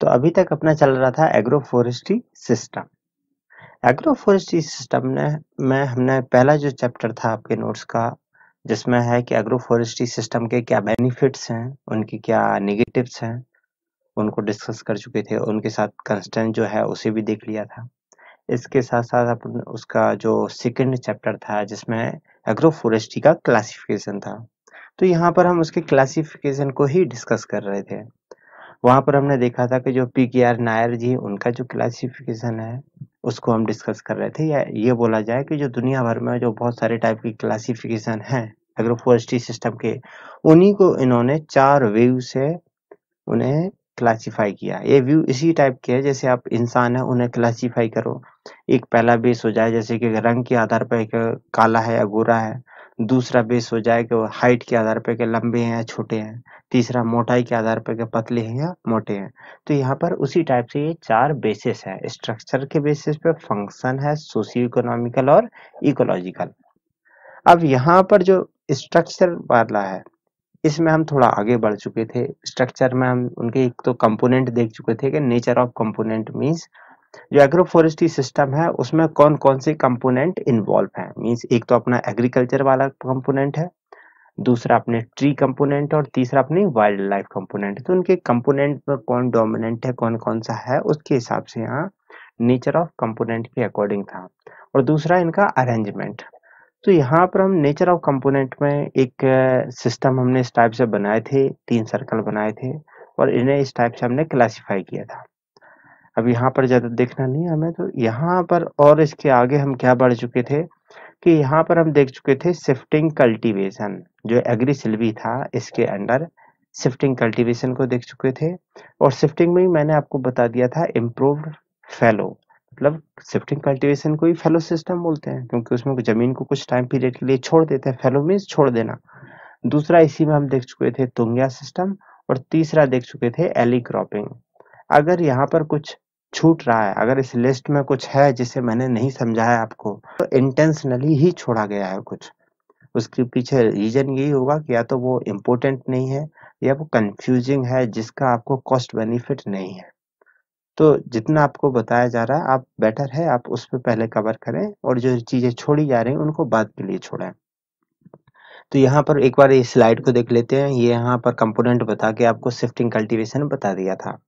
तो अभी तक अपना चल रहा था agro forestry system agro forestry system ने में हमने पहला जो चैप्टर था आपके नोट्स का जिसमें है कि एग्रो फॉरेस्ट्री सिस्टम के क्या बेनिफिट्स हैं उनके क्या निगेटिव्स हैं उनको डिस्कस कर चुके थे उनके साथ कंस्टेंट जो है उसे भी देख लिया था इसके साथ साथ अपन उसका जो सेकंड चैप्टर था जिसमें एग्रो फॉरेस्ट्री का क्लासिफिकेशन था तो यहाँ पर हम उसके क्लासिफिकेशन को ही डिस्कस कर रहे थे वहां पर हमने देखा था कि जो पी के आर नायर जी उनका जो क्लासिफिकेशन है उसको हम डिस्कस कर रहे थे या ये बोला जाए कि जो दुनिया भर में जो बहुत सारे टाइप की क्लासिफिकेशन है एग्रोफोरेस्ट्री सिस्टम के उन्हीं को इन्होंने चार व्यू से उन्हें क्लासिफाई किया ये व्यू इसी टाइप के है जैसे आप इंसान है उन्हें क्लासिफाई करो एक पहला बेस हो जाए जैसे कि रंग के आधार पर एक काला है या गोरा है दूसरा बेस हो वो हाइट के आधार पर के लंबे हैं या छोटे हैं तीसरा मोटाई के आधार पर के पतले हैं या मोटे हैं तो यहाँ पर उसी टाइप से ये चार बेसिस है स्ट्रक्चर के बेसिस पे फंक्शन है सोशियो इकोनॉमिकल और इकोलॉजिकल अब यहाँ पर जो स्ट्रक्चर वाला है इसमें हम थोड़ा आगे बढ़ चुके थे स्ट्रक्चर में हम उनके एक तो कंपोनेंट देख चुके थे कि नेचर ऑफ कंपोनेंट मींस जो एग्रोफोरेस्ट्री सिस्टम है उसमें कौन कौन से कंपोनेंट इन्वॉल्व है मीन्स एक तो अपना एग्रीकल्चर वाला कंपोनेंट है दूसरा अपने ट्री कंपोनेंट और तीसरा अपने वाइल्ड लाइफ कंपोनेंट तो उनके कंपोनेंट में कौन डोमिनेंट है कौन कौन सा है उसके हिसाब से यहाँ नेचर ऑफ कंपोनेंट के अकॉर्डिंग था और दूसरा इनका अरेंजमेंट तो यहाँ पर हम नेचर ऑफ कंपोनेंट में एक सिस्टम हमने इस टाइप से बनाए थे तीन सर्कल बनाए थे और इन्हें इस टाइप से हमने क्लासीफाई किया था अब यहाँ पर ज़्यादा देखना नहीं हमें तो यहाँ पर और इसके आगे हम क्या बढ़ चुके थे कि यहाँ पर हम देख चुके थे शिफ्टिंग कल्टीवेशन जो एग्री सिल्वी था इसके अंडर शिफ्टिंग कल्टीवेशन को देख चुके थे और शिफ्टिंग में ही मैंने आपको बता दिया था इम्प्रूव फेलो मतलब शिफ्टिंग कल्टीवेशन को ही फेलो सिस्टम बोलते हैं क्योंकि उसमें जमीन को कुछ टाइम पीरियड के लिए छोड़ देते हैं फेलो मीन्स छोड़ देना दूसरा इसी में हम देख चुके थे तुंग्या सिस्टम और तीसरा देख चुके थे एली क्रॉपिंग अगर यहाँ पर कुछ छूट रहा है अगर इस लिस्ट में कुछ है जिसे मैंने नहीं समझाया आपको तो इंटेंशनली ही छोड़ा गया है कुछ उसके पीछे रीजन यही होगा कि या तो वो इम्पोर्टेंट नहीं है या वो कंफ्यूजिंग है जिसका आपको कॉस्ट बेनिफिट नहीं है तो जितना आपको बताया जा रहा है आप बेटर है आप उस पर पहले कवर करें और जो चीज़ें छोड़ी जा रही हैं उनको बाद के लिए छोड़ें तो यहाँ पर एक बार इस स्लाइड को देख लेते हैं ये यहाँ पर कंपोनेंट बता के आपको शिफ्टिंग कल्टीवेशन बता दिया था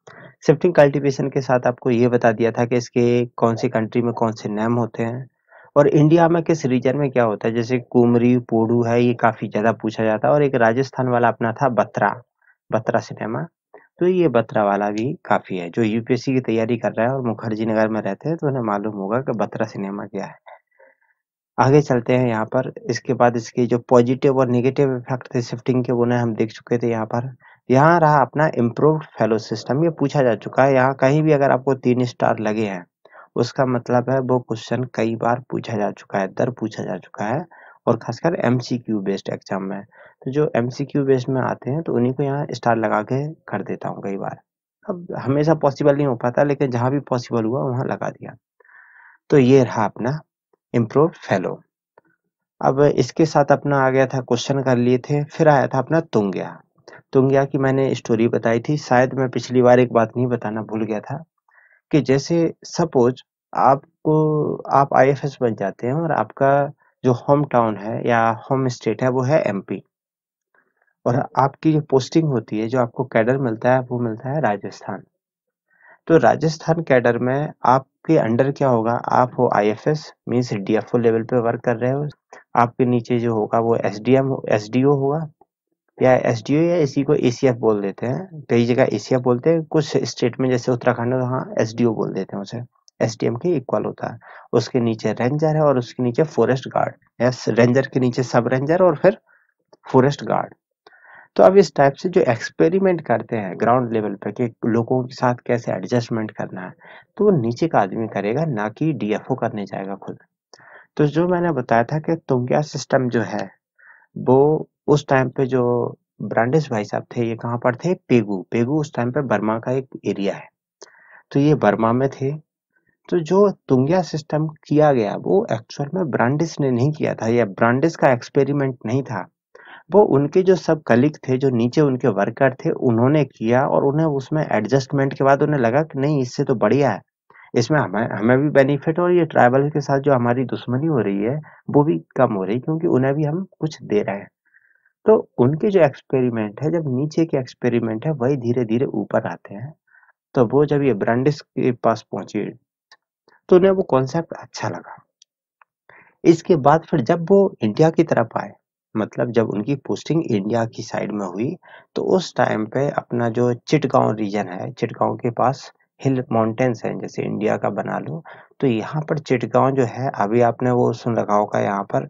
शिफ्टिंग कल्टीवेशन के साथ आपको ये बता दिया था कि इसके कौन सी कंट्री में कौन से नेम होते हैं और इंडिया में किस रीजन में क्या होता है जैसे कुमरी पोड़ू है ये काफी ज्यादा पूछा जाता है और एक राजस्थान वाला अपना था बत्रा बत्रा सिनेमा तो ये बत्रा वाला भी काफी है जो यूपीएससी की तैयारी कर रहा है और मुखर्जी नगर में रहते हैं तो उन्हें मालूम होगा कि बत्रा सिनेमा क्या है आगे चलते हैं यहाँ पर इसके बाद इसके जो पॉजिटिव और निगेटिव इफेक्ट थे शिफ्टिंग के उन्हें हम देख चुके थे यहाँ पर यहाँ रहा अपना इम्प्रूव फेलो सिस्टम ये पूछा जा चुका है यहाँ कहीं भी अगर आपको तीन स्टार लगे हैं उसका मतलब है वो क्वेश्चन कई बार पूछा जा चुका है दर पूछा जा चुका है और खासकर एम बेस्ड एग्जाम में तो जो एम बेस्ड में आते हैं तो उन्हीं को यहाँ स्टार लगा के कर देता हूँ कई बार अब हमेशा पॉसिबल नहीं हो पाता लेकिन जहाँ भी पॉसिबल हुआ वहाँ लगा दिया तो ये रहा अपना इम्प्रूव फेलो अब इसके साथ अपना आ गया था क्वेश्चन कर लिए थे फिर आया था अपना तुंग्या गया तुंग्या की मैंने स्टोरी बताई थी शायद मैं पिछली बार एक बात नहीं बताना भूल गया था कि जैसे सपोज आपको आप आईएफएस बन जाते हैं और आपका जो होम टाउन है या होम स्टेट है वो है एमपी और आपकी जो पोस्टिंग होती है जो आपको कैडर मिलता है वो मिलता है राजस्थान तो राजस्थान कैडर में आपके अंडर क्या होगा आप हो I F S means D F O level पे वर्क कर रहे हो आपके नीचे जो होगा वो S D M S D O होगा या एस या इसी को ए बोल देते हैं कई जगह ए बोलते हैं कुछ स्टेट में जैसे उत्तराखंड में वहाँ एस बोल देते हैं उसे एस के इक्वल होता है उसके नीचे रेंजर है और उसके नीचे फॉरेस्ट गार्ड यस रेंजर के नीचे सब रेंजर और फिर फॉरेस्ट गार्ड तो अब इस टाइप से जो एक्सपेरिमेंट करते हैं ग्राउंड लेवल पे कि लोगों के साथ कैसे एडजस्टमेंट करना है तो वो नीचे का आदमी करेगा ना कि डीएफओ करने जाएगा खुद तो जो मैंने बताया था कि तुंग्या सिस्टम जो है वो उस टाइम पे जो ब्रांडिस भाई साहब थे ये कहाँ पर थे पेगू पेगू उस टाइम पे बर्मा का एक एरिया है तो ये बर्मा में थे तो जो तुंगिया सिस्टम किया गया वो एक्चुअल में ब्रांडिस ने नहीं किया था या ब्रांडिस का एक्सपेरिमेंट नहीं था वो उनके जो सब कलिक थे जो नीचे उनके वर्कर थे उन्होंने किया और उन्हें उसमें एडजस्टमेंट के बाद उन्हें लगा कि नहीं इससे तो बढ़िया है इसमें हमें हमें भी बेनिफिट और ये ट्राइबल के साथ जो हमारी दुश्मनी हो रही है वो भी कम हो रही है क्योंकि उन्हें भी हम कुछ दे रहे हैं तो उनके जो एक्सपेरिमेंट है जब नीचे के एक्सपेरिमेंट है वही धीरे धीरे ऊपर आते हैं तो वो जब ये ब्रांडिस के पास पहुंचे तो उन्हें वो कॉन्सेप्ट अच्छा लगा इसके बाद फिर जब वो इंडिया की तरफ आए मतलब जब उनकी पोस्टिंग इंडिया की साइड में हुई तो उस टाइम पे अपना जो चिटगांव रीजन है चिटगांव के पास हिल माउंटेन्स हैं जैसे इंडिया का बना लो तो यहाँ पर चिटगांव जो है अभी आपने वो सुन रखा होगा यहाँ पर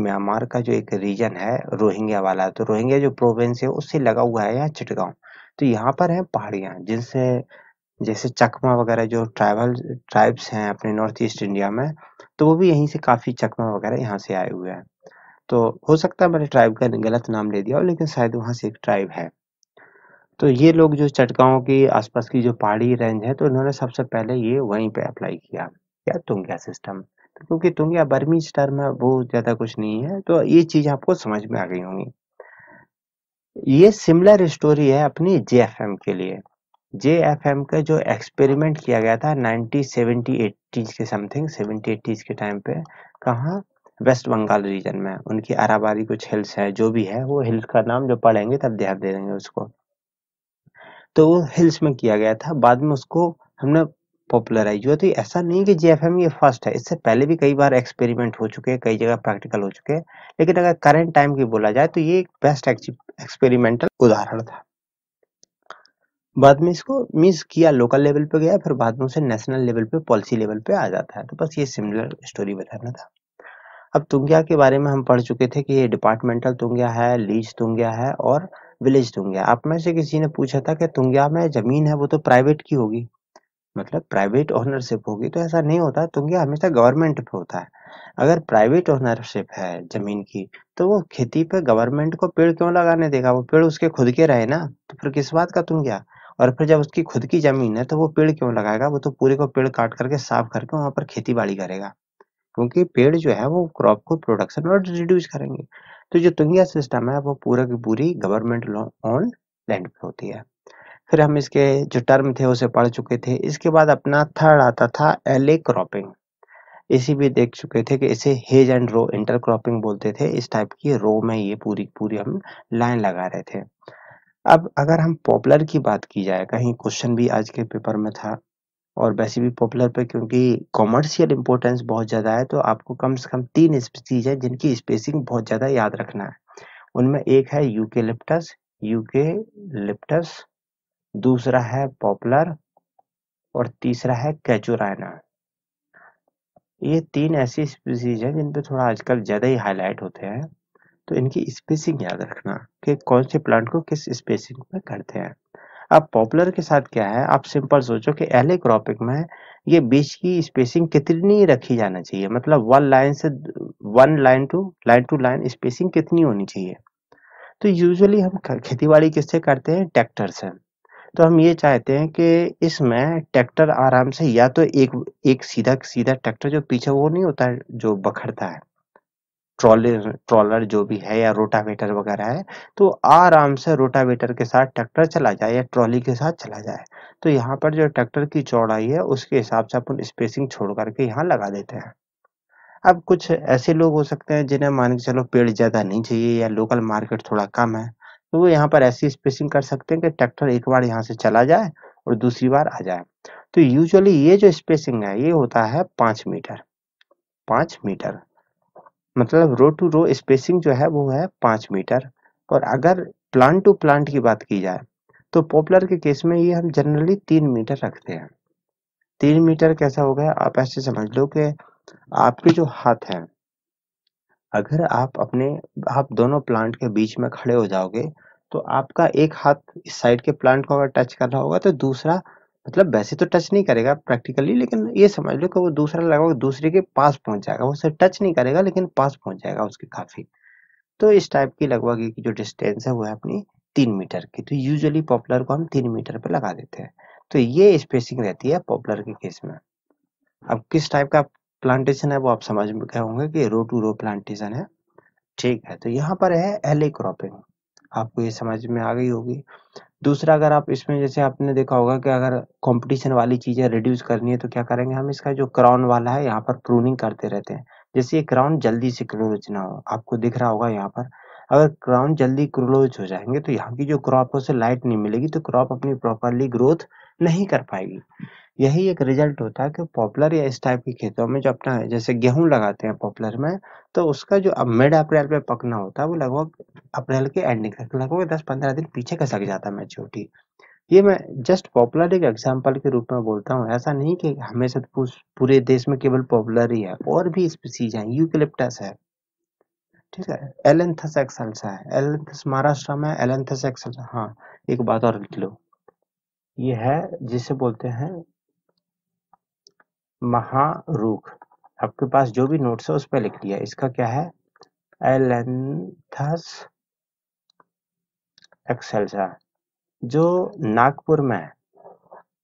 म्यांमार का जो एक रीजन है रोहिंग्या वाला तो रोहिंग्या जो प्रोविंस है उससे लगा हुआ है यहाँ चिटगांव तो यहाँ पर है पहाड़ियाँ जिनसे जैसे चकमा वगैरह जो ट्राइबल ट्राइब्स हैं अपने नॉर्थ ईस्ट इंडिया में तो वो भी यहीं से काफ़ी चकमा वगैरह यहाँ से आए हुए हैं तो हो सकता है मैंने ट्राइब का गलत नाम ले दिया हो लेकिन शायद वहाँ से एक ट्राइब है तो ये लोग जो चटगांव के आसपास की जो पहाड़ी रेंज है तो इन्होंने सबसे पहले ये वहीं पे अप्लाई किया या क्या सिस्टम क्योंकि तुंग बर्मी स्टार में है वो ज़्यादा कुछ नहीं है तो ये चीज़ आपको समझ में आ गई होंगी ये सिमिलर स्टोरी है अपनी जे के लिए जे एफ एम का जो एक्सपेरिमेंट किया गया था नाइनटीन सेवेंटी एटीज़ के समथिंग सेवेंटी एटीज़ के टाइम पे कहाँ वेस्ट बंगाल रीजन में उनकी आराबारी कुछ हिल्स है जो भी है वो हिल्स का नाम जो पढ़ेंगे तब ध्यान दे देंगे उसको तो वो हिल्स में किया गया था बाद में उसको हमने पॉपुलर आई जो तो ऐसा नहीं कि जे ये फर्स्ट है इससे पहले भी कई बार एक्सपेरिमेंट हो चुके हैं कई जगह प्रैक्टिकल हो चुके हैं लेकिन अगर करंट टाइम की बोला जाए तो ये एक बेस्ट एक्सपेरिमेंटल उदाहरण था बाद में इसको मिस किया लोकल लेवल पे गया फिर बाद में उसे नेशनल लेवल पे पॉलिसी लेवल पे आ जाता है तो बस ये सिमिलर स्टोरी बताना था अब तुंग्या के बारे में हम पढ़ चुके थे कि ये डिपार्टमेंटल तुंग्या है लीज तुंग्या है और विलेज तुंग्या आप में से किसी ने पूछा था कि तुंग्या में जमीन है वो तो प्राइवेट की होगी मतलब प्राइवेट ओनरशिप होगी तो ऐसा नहीं होता तो ये हमेशा गवर्नमेंट पे होता है। अगर प्राइवेट ओनरशिप है ज़मीन की, तो वो खेती पे गवर्नमेंट को पेड़ क्यों लगाने देगा? वो पेड़ उसके खुद के रहे ना, तो फिर किस बात का तुम क्या? और फिर जब उसकी खुद की ज़मीन है तो वो पेड़ क्यों लगाएगा? वो तो पूरे को पेड़ काट करके साफ करके वहाँ पर खेती-बाड़ी करेगा। क्योंकि पेड़ जो है वो क्रॉप को प्रोडक्शन और रिड्यूस करेंगे। तो जो तुंगिया सिस्टम है वो पूरा की पूरी गवर्नमेंट ऑन लैंड पे होती है। फिर हम इसके जो टर्म थे उसे पढ़ चुके थे इसके बाद अपना थर्ड आता था एले क्रॉपिंग इसी भी देख चुके थे कि इसे हेज एंड रो इंटरक्रॉपिंग बोलते थे इस टाइप की रो में ये पूरी पूरी हम लाइन लगा रहे थे अब अगर हम पॉपुलर की बात की जाए कहीं क्वेश्चन भी आज के पेपर में था और वैसे भी पॉपुलर पे क्योंकि कॉमर्शियल इंपॉर्टेंस बहुत ज़्यादा है तो आपको कम से कम तीन स्पीसीज है जिनकी स्पेसिंग बहुत ज़्यादा याद रखना है उनमें एक है यूकेलिप्टस लिप्टस यूके लिप्टस दूसरा है पॉपुलर और तीसरा है कैचुराना ये तीन ऐसी स्पीसीज हैं जिन पे थोड़ा आजकल ज़्यादा ही हाईलाइट होते हैं तो इनकी स्पेसिंग याद रखना कि कौन से प्लांट को किस स्पेसिंग में करते हैं अब पॉपुलर के साथ क्या है आप सिंपल सोचो कि एले क्रॉपिंग में ये बीच की स्पेसिंग कितनी रखी जाना चाहिए मतलब वन लाइन से one line two line two line spacing कितनी होनी चाहिए तो यूजुअली हम खेती बाड़ी किससे करते हैं ट्रैक्टर से तो हम ये चाहते हैं कि इसमें ट्रैक्टर आराम से या तो एक एक सीधा-सीधा ट्रैक्टर जो पीछे वो नहीं होता है जो बखड़ता है, ट्रॉलर ट्रॉलर जो भी है या रोटावेटर वगैरह है, तो आराम से रोटावेटर के साथ ट्रैक्टर चला जाए या ट्रॉली के साथ चला जाए। तो यहाँ पर जो ट्रैक्टर की चौड़ाई है उसके हिसाब से अपन स्पेसिंग छोड़ करके यहाँ लगा देते हैं। अब कुछ ऐसे लोग हो सकते हैं जिन्हें मान के चलो पेड़ ज़्यादा नहीं चाहिए या लोकल मार्केट थोड़ा कम है, तो वो यहाँ पर ऐसी स्पेसिंग कर सकते हैं कि ट्रैक्टर एक बार यहाँ से चला जाए और दूसरी बार आ जाए तो यूजुअली ये जो स्पेसिंग है ये होता है पांच मीटर पांच मीटर मतलब रो टू रो स्पेसिंग जो है वो है पांच मीटर और अगर प्लांट टू प्लांट की बात की जाए तो पॉपुलर के केस में ये हम जनरली तीन मीटर रखते हैं तीन मीटर कैसा हो गया आप ऐसे समझ लो कि आपके जो हाथ हैं अगर आप अपने आप दोनों प्लांट के बीच में खड़े हो जाओगे, तो आपका एक हाथ इस साइड के प्लांट को अगर टच कर रहा होगा तो दूसरा मतलब वैसे तो टच नहीं करेगा प्रैक्टिकली लेकिन ये समझ लो कि वो दूसरा लगा दूसरे के पास पहुंच जाएगा, वो सिर्फ टच नहीं करेगा लेकिन पास पहुंच जाएगा उसके काफ़ी। तो इस टाइप की लगभग जो डिस्टेंस है वो है अपनी तीन मीटर की, तो यूजली पॉपुलर को हम तीन मीटर पे लगा देते हैं। तो ये स्पेसिंग रहती है पॉपुलर के केस में। अब किस टाइप का प्लांटेशन है वो आप समझ गए होंगे कि रो टू रो प्लांटेशन है ठीक है तो यहाँ पर है एले क्रॉपिंग आपको ये समझ में आ गई होगी दूसरा अगर आप इसमें जैसे आपने देखा होगा कि अगर कंपटीशन वाली चीज़ें रिड्यूस करनी है तो क्या करेंगे हम इसका जो क्राउन वाला है यहाँ पर प्रूनिंग करते रहते हैं जैसे ये क्राउन जल्दी से क्लोज ना हो आपको दिख रहा होगा यहाँ पर अगर क्राउन जल्दी क्लोज हो जाएंगे तो यहाँ की जो क्रॉप है उसे लाइट नहीं मिलेगी तो क्रॉप अपनी प्रॉपरली ग्रोथ नहीं कर पाएगी यही एक रिजल्ट होता है कि पॉपुलर या इस टाइप के खेतों में जो अपना जैसे गेहूं लगाते हैं पॉपुलर में तो उसका जो अब मिड अप्रैल में पकना होता है वो लगभग अप्रैल के एंडिंग तक लगभग दस पंद्रह दिन पीछे खसक जाता है मेच्योरिटी ये मैं जस्ट पॉपुलर एक एग्जाम्पल के रूप में बोलता हूँ ऐसा नहीं कि हमेशा तो पूरे देश में केवल पॉपुलर ही है और भी स्पीसीज हैं यूकिलिप्टस है ठीक है एलेंथस एक्सल्स है एलेंथस महाराष्ट्र में एलेंथस एक्सल्स हाँ एक बात और लिख लो ये है जिसे बोलते हैं महारूख आपके पास जो भी नोट्स है उस पर लिख लिया इसका क्या है एलेंथस एक्सेल्सा जो नागपुर में है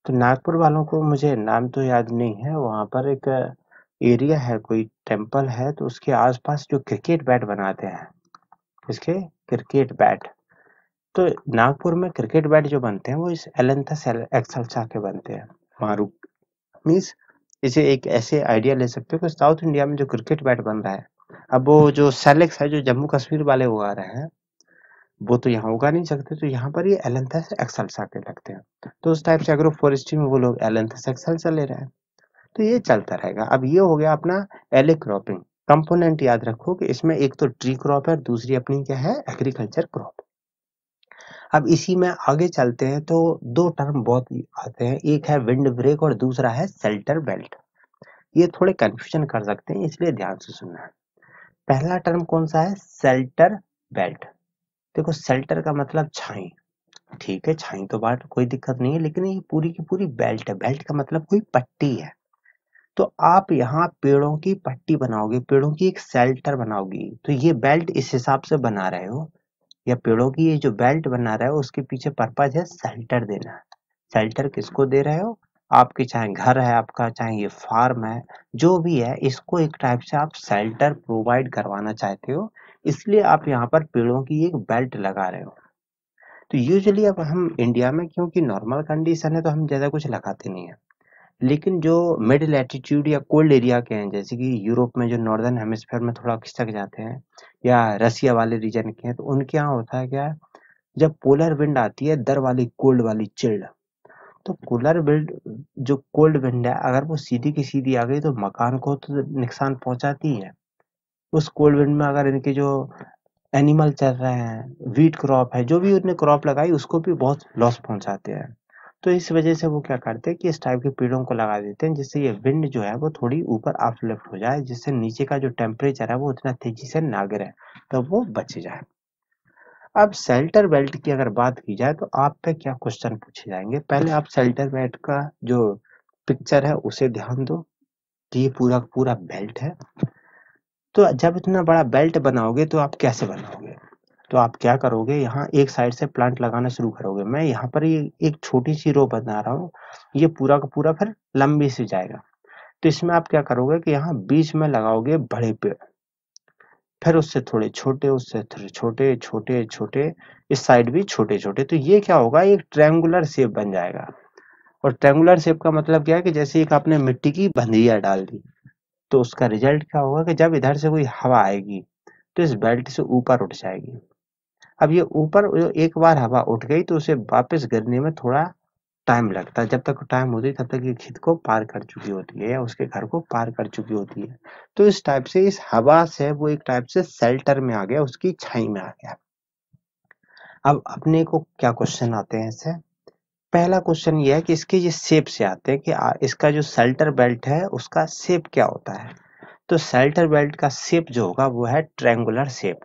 तो नागपुर वालों को मुझे नाम तो याद नहीं है वहां पर एक एरिया है कोई टेम्पल है तो उसके आसपास जो क्रिकेट बैट बनाते हैं इसके क्रिकेट बैट तो नागपुर में क्रिकेट बैट जो बनते हैं वो इस एलेंथस एक्सेल्सा के बनते हैं महारूख मीन्स इसे एक ऐसे आइडिया ले सकते हो कि साउथ इंडिया में जो क्रिकेट बैट बन रहा है अब वो जो सेलेक्स है जो जम्मू कश्मीर वाले उगा रहे हैं वो तो यहाँ उगा नहीं सकते तो यहाँ पर ये एलेंथस एक्सल्स आके लगते हैं तो उस टाइप से एग्रो फॉरेस्ट्री में वो लोग एलेंथस एक्सल्स ले रहे हैं तो ये चलता रहेगा अब ये हो गया अपना एले क्रॉपिंग कंपोनेंट याद रखो कि इसमें एक तो ट्री क्रॉप है दूसरी अपनी क्या है एग्रीकल्चर क्रॉप अब इसी में आगे चलते हैं तो दो टर्म बहुत आते हैं एक है विंड ब्रेक और दूसरा है सेल्टर बेल्ट ये थोड़े कंफ्यूजन कर सकते हैं इसलिए ध्यान से सुनना है पहला टर्म कौन सा है सेल्टर बेल्ट देखो सेल्टर का मतलब छाई ठीक है छाई तो बात कोई दिक्कत नहीं है लेकिन ये पूरी की पूरी बेल्ट है बेल्ट का मतलब कोई पट्टी है तो आप यहाँ पेड़ों की पट्टी बनाओगे पेड़ों की एक सेल्टर बनाओगी तो ये बेल्ट इस हिसाब से बना रहे हो या पेड़ों की ये जो बेल्ट बना रहा है उसके पीछे पर्पज है शेल्टर देना शेल्टर किसको दे रहे हो आपके चाहे घर है आपका चाहे ये फार्म है जो भी है इसको एक टाइप से आप शेल्टर प्रोवाइड करवाना चाहते हो इसलिए आप यहाँ पर पेड़ों की एक बेल्ट लगा रहे हो तो यूजली अब हम इंडिया में क्योंकि नॉर्मल कंडीशन है तो हम ज़्यादा कुछ लगाते नहीं है लेकिन जो मिड लैटिट्यूड या कोल्ड एरिया के हैं जैसे कि यूरोप में जो नॉर्दर्न हेमिस्फेयर में थोड़ा खिसक जाते हैं या रसिया वाले रीजन के हैं तो उनके यहाँ होता है क्या है जब पोलर विंड आती है दर वाली कोल्ड वाली चिल्ड तो कूलर विंड जो कोल्ड विंड है अगर वो सीधी की सीधी आ गई तो मकान को तो नुकसान पहुंचाती है उस कोल्ड विंड में अगर इनके जो एनिमल चल रहे हैं वीट क्रॉप है जो भी उनने क्रॉप लगाई उसको भी बहुत लॉस पहुंचाते हैं तो इस वजह से वो क्या करते हैं कि इस टाइप के पेड़ों को लगा देते हैं जिससे ये विंड जो है वो थोड़ी ऊपर अपलिफ्ट हो जाए जिससे नीचे का जो टेम्परेचर है वो उतना तेजी से ना गिरे तो वो बच जाए अब सेल्टर बेल्ट की अगर बात की जाए तो आप पे क्या क्वेश्चन पूछे जाएंगे पहले आप सेल्टर बेल्ट का जो पिक्चर है उसे ध्यान दो कि ये पूरा पूरा बेल्ट है तो जब इतना बड़ा बेल्ट बनाओगे तो आप कैसे बनाओगे तो आप क्या करोगे यहाँ एक साइड से प्लांट लगाना शुरू करोगे मैं यहाँ पर ये एक छोटी सी रो बना रहा हूँ ये पूरा का पूरा फिर लंबी से जाएगा तो इसमें आप क्या करोगे कि यहाँ बीच में लगाओगे बड़े पेड़ फिर उससे थोड़े छोटे उससे थोड़े छोटे छोटे छोटे इस साइड भी छोटे छोटे तो ये क्या होगा एक ट्रैंगुलर शेप बन जाएगा और ट्रैंगुलर शेप का मतलब क्या है कि जैसे एक आपने मिट्टी की बंदिया डाल दी तो उसका रिजल्ट क्या होगा कि जब इधर से कोई हवा आएगी तो इस बेल्ट से ऊपर उठ जाएगी अब ये ऊपर एक बार हवा उठ गई तो उसे वापस गिरने में थोड़ा टाइम लगता है जब तक टाइम होती है तब तक ये खित को पार कर चुकी होती है या उसके घर को पार कर चुकी होती है तो इस टाइप से इस हवा से वो एक टाइप से सेल्टर में आ गया उसकी छाई में आ गया अब अपने को क्या क्वेश्चन आते हैं इससे पहला क्वेश्चन ये है कि इसके ये सेप से आते हैं कि इसका जो सेल्टर बेल्ट है उसका सेप क्या होता है तो सेल्टर बेल्ट का सेप जो होगा वो है ट्रेंगुलर सेप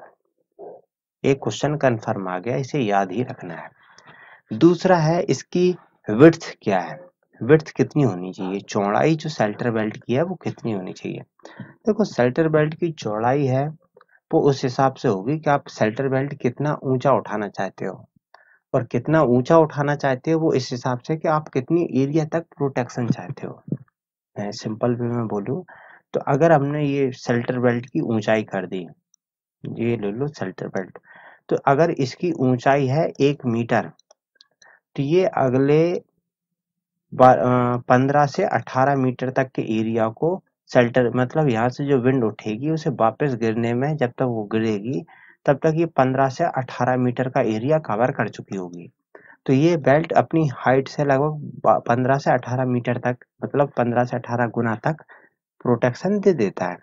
एक क्वेश्चन कन्फर्म आ गया इसे याद ही रखना है दूसरा है इसकी विर्थ क्या है विर्थ कितनी होनी चाहिए चौड़ाई जो सेल्टर बेल्ट की है वो कितनी होनी चाहिए देखो सेल्टर बेल्ट की चौड़ाई है वो उस हिसाब से होगी कि आप सेल्टर बेल्ट कितना ऊंचा उठाना चाहते हो और कितना ऊंचा उठाना चाहते हो वो इस हिसाब से कि आप कितनी एरिया तक प्रोटेक्शन चाहते हो मैं सिंपल वे में बोलूं तो अगर हमने ये सेल्टर बेल्ट की ऊंचाई कर दी ये ले लो सेल्टर बेल्ट तो अगर इसकी ऊंचाई है एक मीटर तो ये अगले पंद्रह से अठारह मीटर तक के एरिया को सेल्टर मतलब यहाँ से जो विंड उठेगी उसे वापस गिरने में जब तक वो गिरेगी तब तक ये पंद्रह से अठारह मीटर का एरिया कवर कर चुकी होगी तो ये बेल्ट अपनी हाइट से लगभग पंद्रह से अठारह मीटर तक मतलब पंद्रह से अठारह गुना तक प्रोटेक्शन दे देता है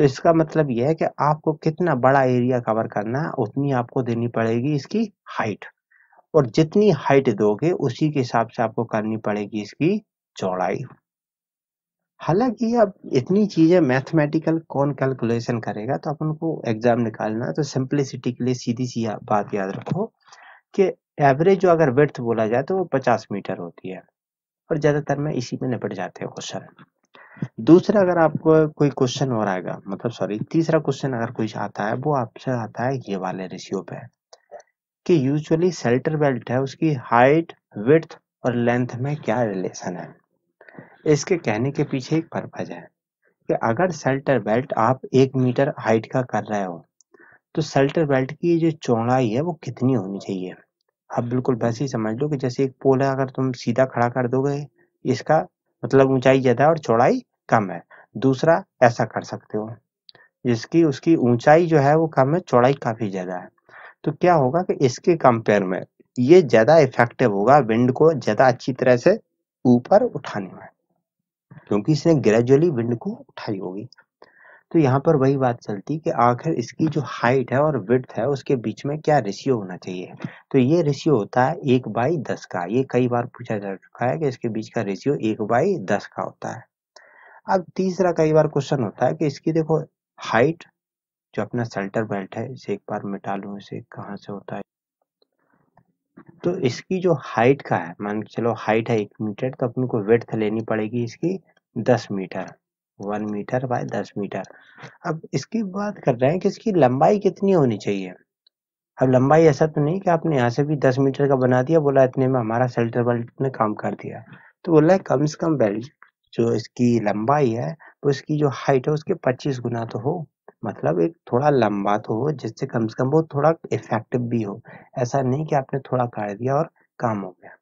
तो इसका मतलब यह है कि आपको कितना बड़ा एरिया कवर करना है उतनी आपको देनी पड़ेगी इसकी हाइट और जितनी हाइट दोगे उसी के हिसाब से आपको करनी पड़ेगी इसकी चौड़ाई हालांकि अब इतनी चीजें मैथमेटिकल कौन कैलकुलेशन करेगा तो अपन को एग्जाम निकालना है तो सिंप्लिसिटी के लिए सीधी सी बात याद रखो कि एवरेज जो अगर विर्थ बोला जाए तो वो पचास मीटर होती है और ज्यादातर में इसी में निपट जाते हैं क्वेश्चन दूसरा अगर आपको कोई क्वेश्चन और आएगा मतलब सॉरी तीसरा क्वेश्चन अगर कोई आता है वो आपसे आता है ये वाले रेशियो पे कि यूजुअली सेल्टर बेल्ट है उसकी हाइट विथ और लेंथ में क्या रिलेशन है इसके कहने के पीछे एक पर्पज है कि अगर सेल्टर बेल्ट आप एक मीटर हाइट का कर रहे हो तो सेल्टर बेल्ट की जो चौड़ाई है वो कितनी होनी चाहिए आप बिल्कुल वैसे ही समझ लो कि जैसे एक पोल है अगर तुम सीधा खड़ा कर दोगे इसका मतलब ऊंचाई ज्यादा और चौड़ाई कम है दूसरा ऐसा कर सकते हो जिसकी उसकी ऊंचाई जो है वो कम है चौड़ाई काफी ज्यादा है तो क्या होगा कि इसके कंपेयर में ये ज्यादा इफेक्टिव होगा विंड को ज्यादा अच्छी तरह से ऊपर उठाने में क्योंकि इसने ग्रेजुअली विंड को उठाई होगी तो यहाँ पर वही बात चलती कि आखिर इसकी जो हाइट है और विड्थ है उसके बीच में क्या रेशियो होना चाहिए तो ये रेशियो होता है एक बाई दस का ये कई बार पूछा जा चुका है कि इसके बीच का रेशियो एक बाई दस का होता है अब तीसरा कई बार क्वेश्चन होता है कि इसकी देखो हाइट जो अपना सेल्टर बेल्ट है इसे एक बार मिटा लू इसे कहाँ से होता है तो इसकी जो हाइट का है मान के चलो हाइट है एक मीटर तो अपने को विड्थ लेनी पड़ेगी इसकी दस मीटर वन मीटर बाय दस मीटर अब इसकी बात कर रहे हैं कि इसकी लंबाई कितनी होनी चाहिए अब लंबाई ऐसा तो नहीं कि आपने यहाँ से भी दस मीटर का बना दिया बोला इतने में हमारा सेल्टर बेल्ट ने काम कर दिया तो बोला है कम से कम बेल्ट जो इसकी लंबाई है तो इसकी जो हाइट है उसके पच्चीस गुना तो हो मतलब एक थोड़ा लंबा तो हो जिससे कम से कम वो थोड़ा इफेक्टिव भी हो ऐसा नहीं कि आपने थोड़ा काट दिया और काम हो गया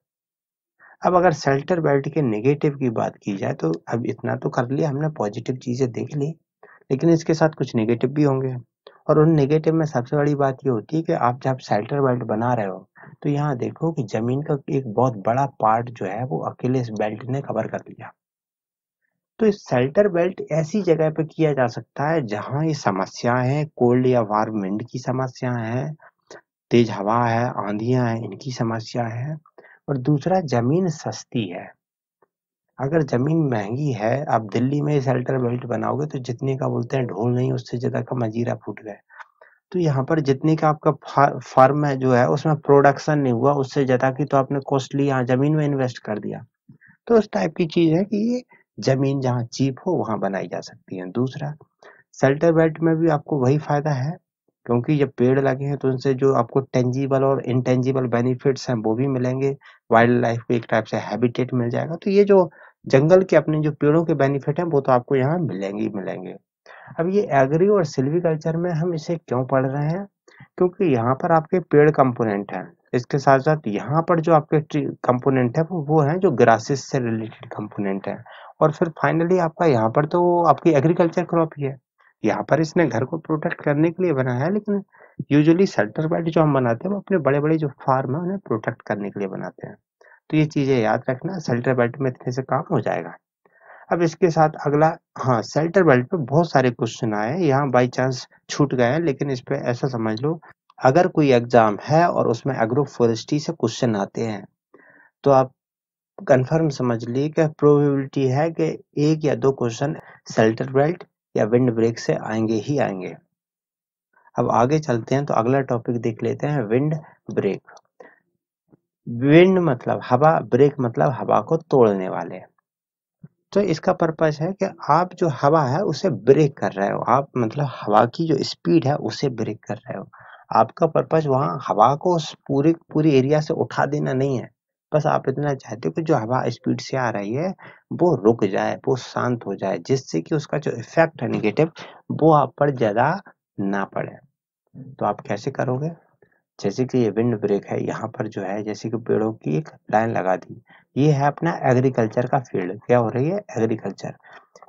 अब अगर सेल्टर बेल्ट के नेगेटिव की बात की जाए तो अब इतना तो कर लिया हमने पॉजिटिव चीज़ें देख ली लेकिन इसके साथ कुछ नेगेटिव भी होंगे और उन नेगेटिव में सबसे बड़ी बात ये होती है कि आप जब सेल्टर बेल्ट बना रहे हो तो यहाँ देखो कि ज़मीन का एक बहुत बड़ा पार्ट जो है वो अकेले इस बेल्ट ने कवर कर लिया तो इस शेल्टर बेल्ट ऐसी जगह पर किया जा सकता है जहाँ ये समस्या है कोल्ड या वार्म विंड की समस्या है तेज हवा है आंधिया हैं इनकी समस्या है और दूसरा ज़मीन सस्ती है। अगर ज़मीन महंगी है, आप दिल्ली में सेल्टर बेल्ट बनाओगे तो जितने का बोलते हैं ढोल नहीं उससे ज़्यादा का मजीरा फूट गए। तो यहाँ पर जितने का आपका फार्म है जो है उसमें प्रोडक्शन नहीं हुआ उससे ज़्यादा की तो आपने कॉस्टली यहाँ ज़मीन में इन्वेस्ट कर दिया। तो उस टाइप की चीज़ है कि ये ज़मीन जहाँ चीप हो वहाँ बनाई जा सकती है। दूसरा सेल्टर बेल्ट में भी आपको वही फ़ायदा है क्योंकि जब पेड़ लगे हैं तो उनसे जो आपको टेंजिबल और इनटेंजिबल बेनिफिट्स हैं वो भी मिलेंगे वाइल्ड लाइफ को एक टाइप से हैबिटेट मिल जाएगा तो ये जो जंगल के अपने जो पेड़ों के बेनिफिट हैं वो तो आपको यहाँ मिलेंगे ही मिलेंगे अब ये एग्री और सिल्वीकल्चर में हम इसे क्यों पढ़ रहे हैं क्योंकि यहाँ पर आपके पेड़ कंपोनेंट हैं इसके साथ साथ यहाँ पर जो आपके ट्री कंपोनेंट है वो वो है जो ग्रासेस से रिलेटेड कंपोनेंट हैं और फिर फाइनली आपका यहाँ पर तो आपकी एग्रीकल्चर क्रॉप ही है यहाँ पर इसने घर को प्रोटेक्ट करने के लिए बनाया है लेकिन यूजुअली सेल्टर बेल्ट जो हम बनाते हैं वो अपने बड़े बड़े जो फार्म है उन्हें प्रोटेक्ट करने के लिए बनाते हैं तो ये चीज़ें याद रखना सेल्टर बेल्ट में इतने से काम हो जाएगा अब इसके साथ अगला हाँ सेल्टर बेल्ट पे बहुत सारे क्वेश्चन आए यहाँ बाई चांस छूट गए हैं लेकिन इस पर ऐसा समझ लो अगर कोई एग्जाम है और उसमें फॉरेस्ट्री से क्वेश्चन आते हैं तो आप कंफर्म समझ लिए कि प्रोबेबिलिटी है कि एक या दो क्वेश्चन सेल्टर बेल्ट या विंड ब्रेक से आएंगे ही आएंगे अब आगे चलते हैं तो अगला टॉपिक देख लेते हैं विंड ब्रेक विंड मतलब हवा ब्रेक मतलब हवा को तोड़ने वाले तो इसका पर्पज है कि आप जो हवा है उसे ब्रेक कर रहे हो आप मतलब हवा की जो स्पीड है उसे ब्रेक कर रहे हो आपका पर्पज वहां हवा को पूरे पूरी एरिया से उठा देना नहीं है बस आप इतना चाहते हो कि जो हवा स्पीड से आ रही है वो रुक जाए वो शांत हो जाए जिससे कि उसका जो इफेक्ट है निगेटिव वो आप पर ज्यादा ना पड़े तो आप कैसे करोगे जैसे कि ये विंड ब्रेक है यहाँ पर जो है जैसे कि पेड़ों की एक लाइन लगा दी ये है अपना एग्रीकल्चर का फील्ड क्या हो रही है एग्रीकल्चर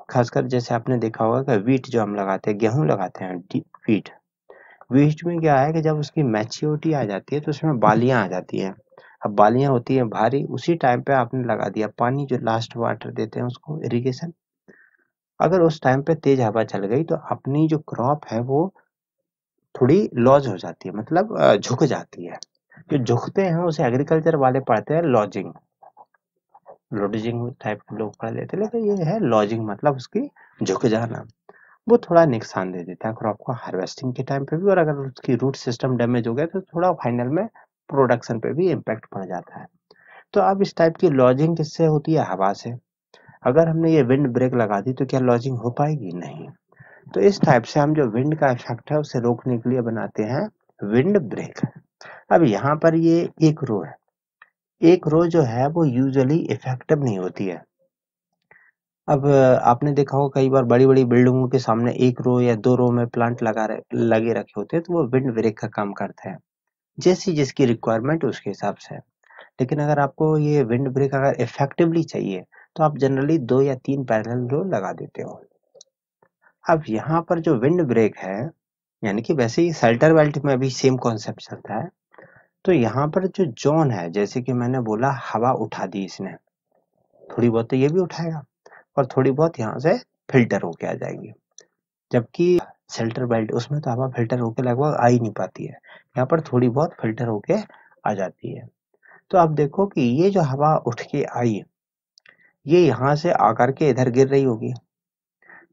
खासकर जैसे आपने देखा होगा कि वीट जो हम लगाते हैं गेहूं लगाते हैं वीट वीट में क्या है कि जब उसकी मैच्योरिटी आ जाती है तो उसमें बालियां आ जाती हैं अब बालियां होती है भारी उसी टाइम पे आपने लगा दिया पानी जो लास्ट वाटर देते हैं उसको इरिगेशन अगर उस टाइम पे तेज हवा चल गई तो अपनी जो क्रॉप है वो थोड़ी लॉज हो जाती है मतलब झुक जाती है जो झुकते हैं उसे एग्रीकल्चर वाले पढ़ते हैं लॉजिंग लॉजिंग टाइप के लोग पढ़ लेते हैं लेकिन ये है लॉजिंग मतलब उसकी झुक जाना वो थोड़ा नुकसान दे देता है क्रॉप को हार्वेस्टिंग के टाइम पे भी और अगर उसकी रूट सिस्टम डैमेज हो गया तो थोड़ा फाइनल में प्रोडक्शन पे भी इम्पैक्ट पड़ जाता है तो अब इस टाइप की लॉजिंग किससे होती है हवा से अगर हमने ये विंड ब्रेक लगा दी तो क्या लॉजिंग हो पाएगी नहीं तो इस टाइप से हम जो विंड का इफेक्ट है उसे रोकने के लिए बनाते हैं विंड ब्रेक अब यहाँ पर ये एक रो है एक रो जो है वो यूजली इफेक्टिव नहीं होती है अब आपने देखा होगा कई बार बड़ी बड़ी बिल्डिंगों के सामने एक रो या दो रो में प्लांट लगा रहे लगे रखे होते हैं तो वो विंड ब्रेक का काम करते हैं जैसी जिसकी रिक्वायरमेंट उसके हिसाब से है लेकिन अगर आपको ये विंड ब्रेक अगर इफेक्टिवली चाहिए तो आप जनरली दो या तीन पैरल रो लगा देते हो अब यहाँ पर जो विंड ब्रेक है यानी कि वैसे ही सेल्टर बेल्ट में भी सेम कॉन्सेप्ट चलता है तो यहाँ पर जो जोन है जैसे कि मैंने बोला हवा उठा दी इसने थोड़ी बहुत तो ये भी उठाएगा और थोड़ी बहुत यहाँ से फिल्टर होके आ जाएगी जबकि सेल्टर बेल्ट उसमें तो हवा फिल्टर होके लगभग आ ही नहीं पाती है यहाँ पर थोड़ी बहुत फिल्टर होके आ जाती है तो आप देखो कि ये जो हवा उठ के आई ये यहाँ से आकर के इधर गिर रही होगी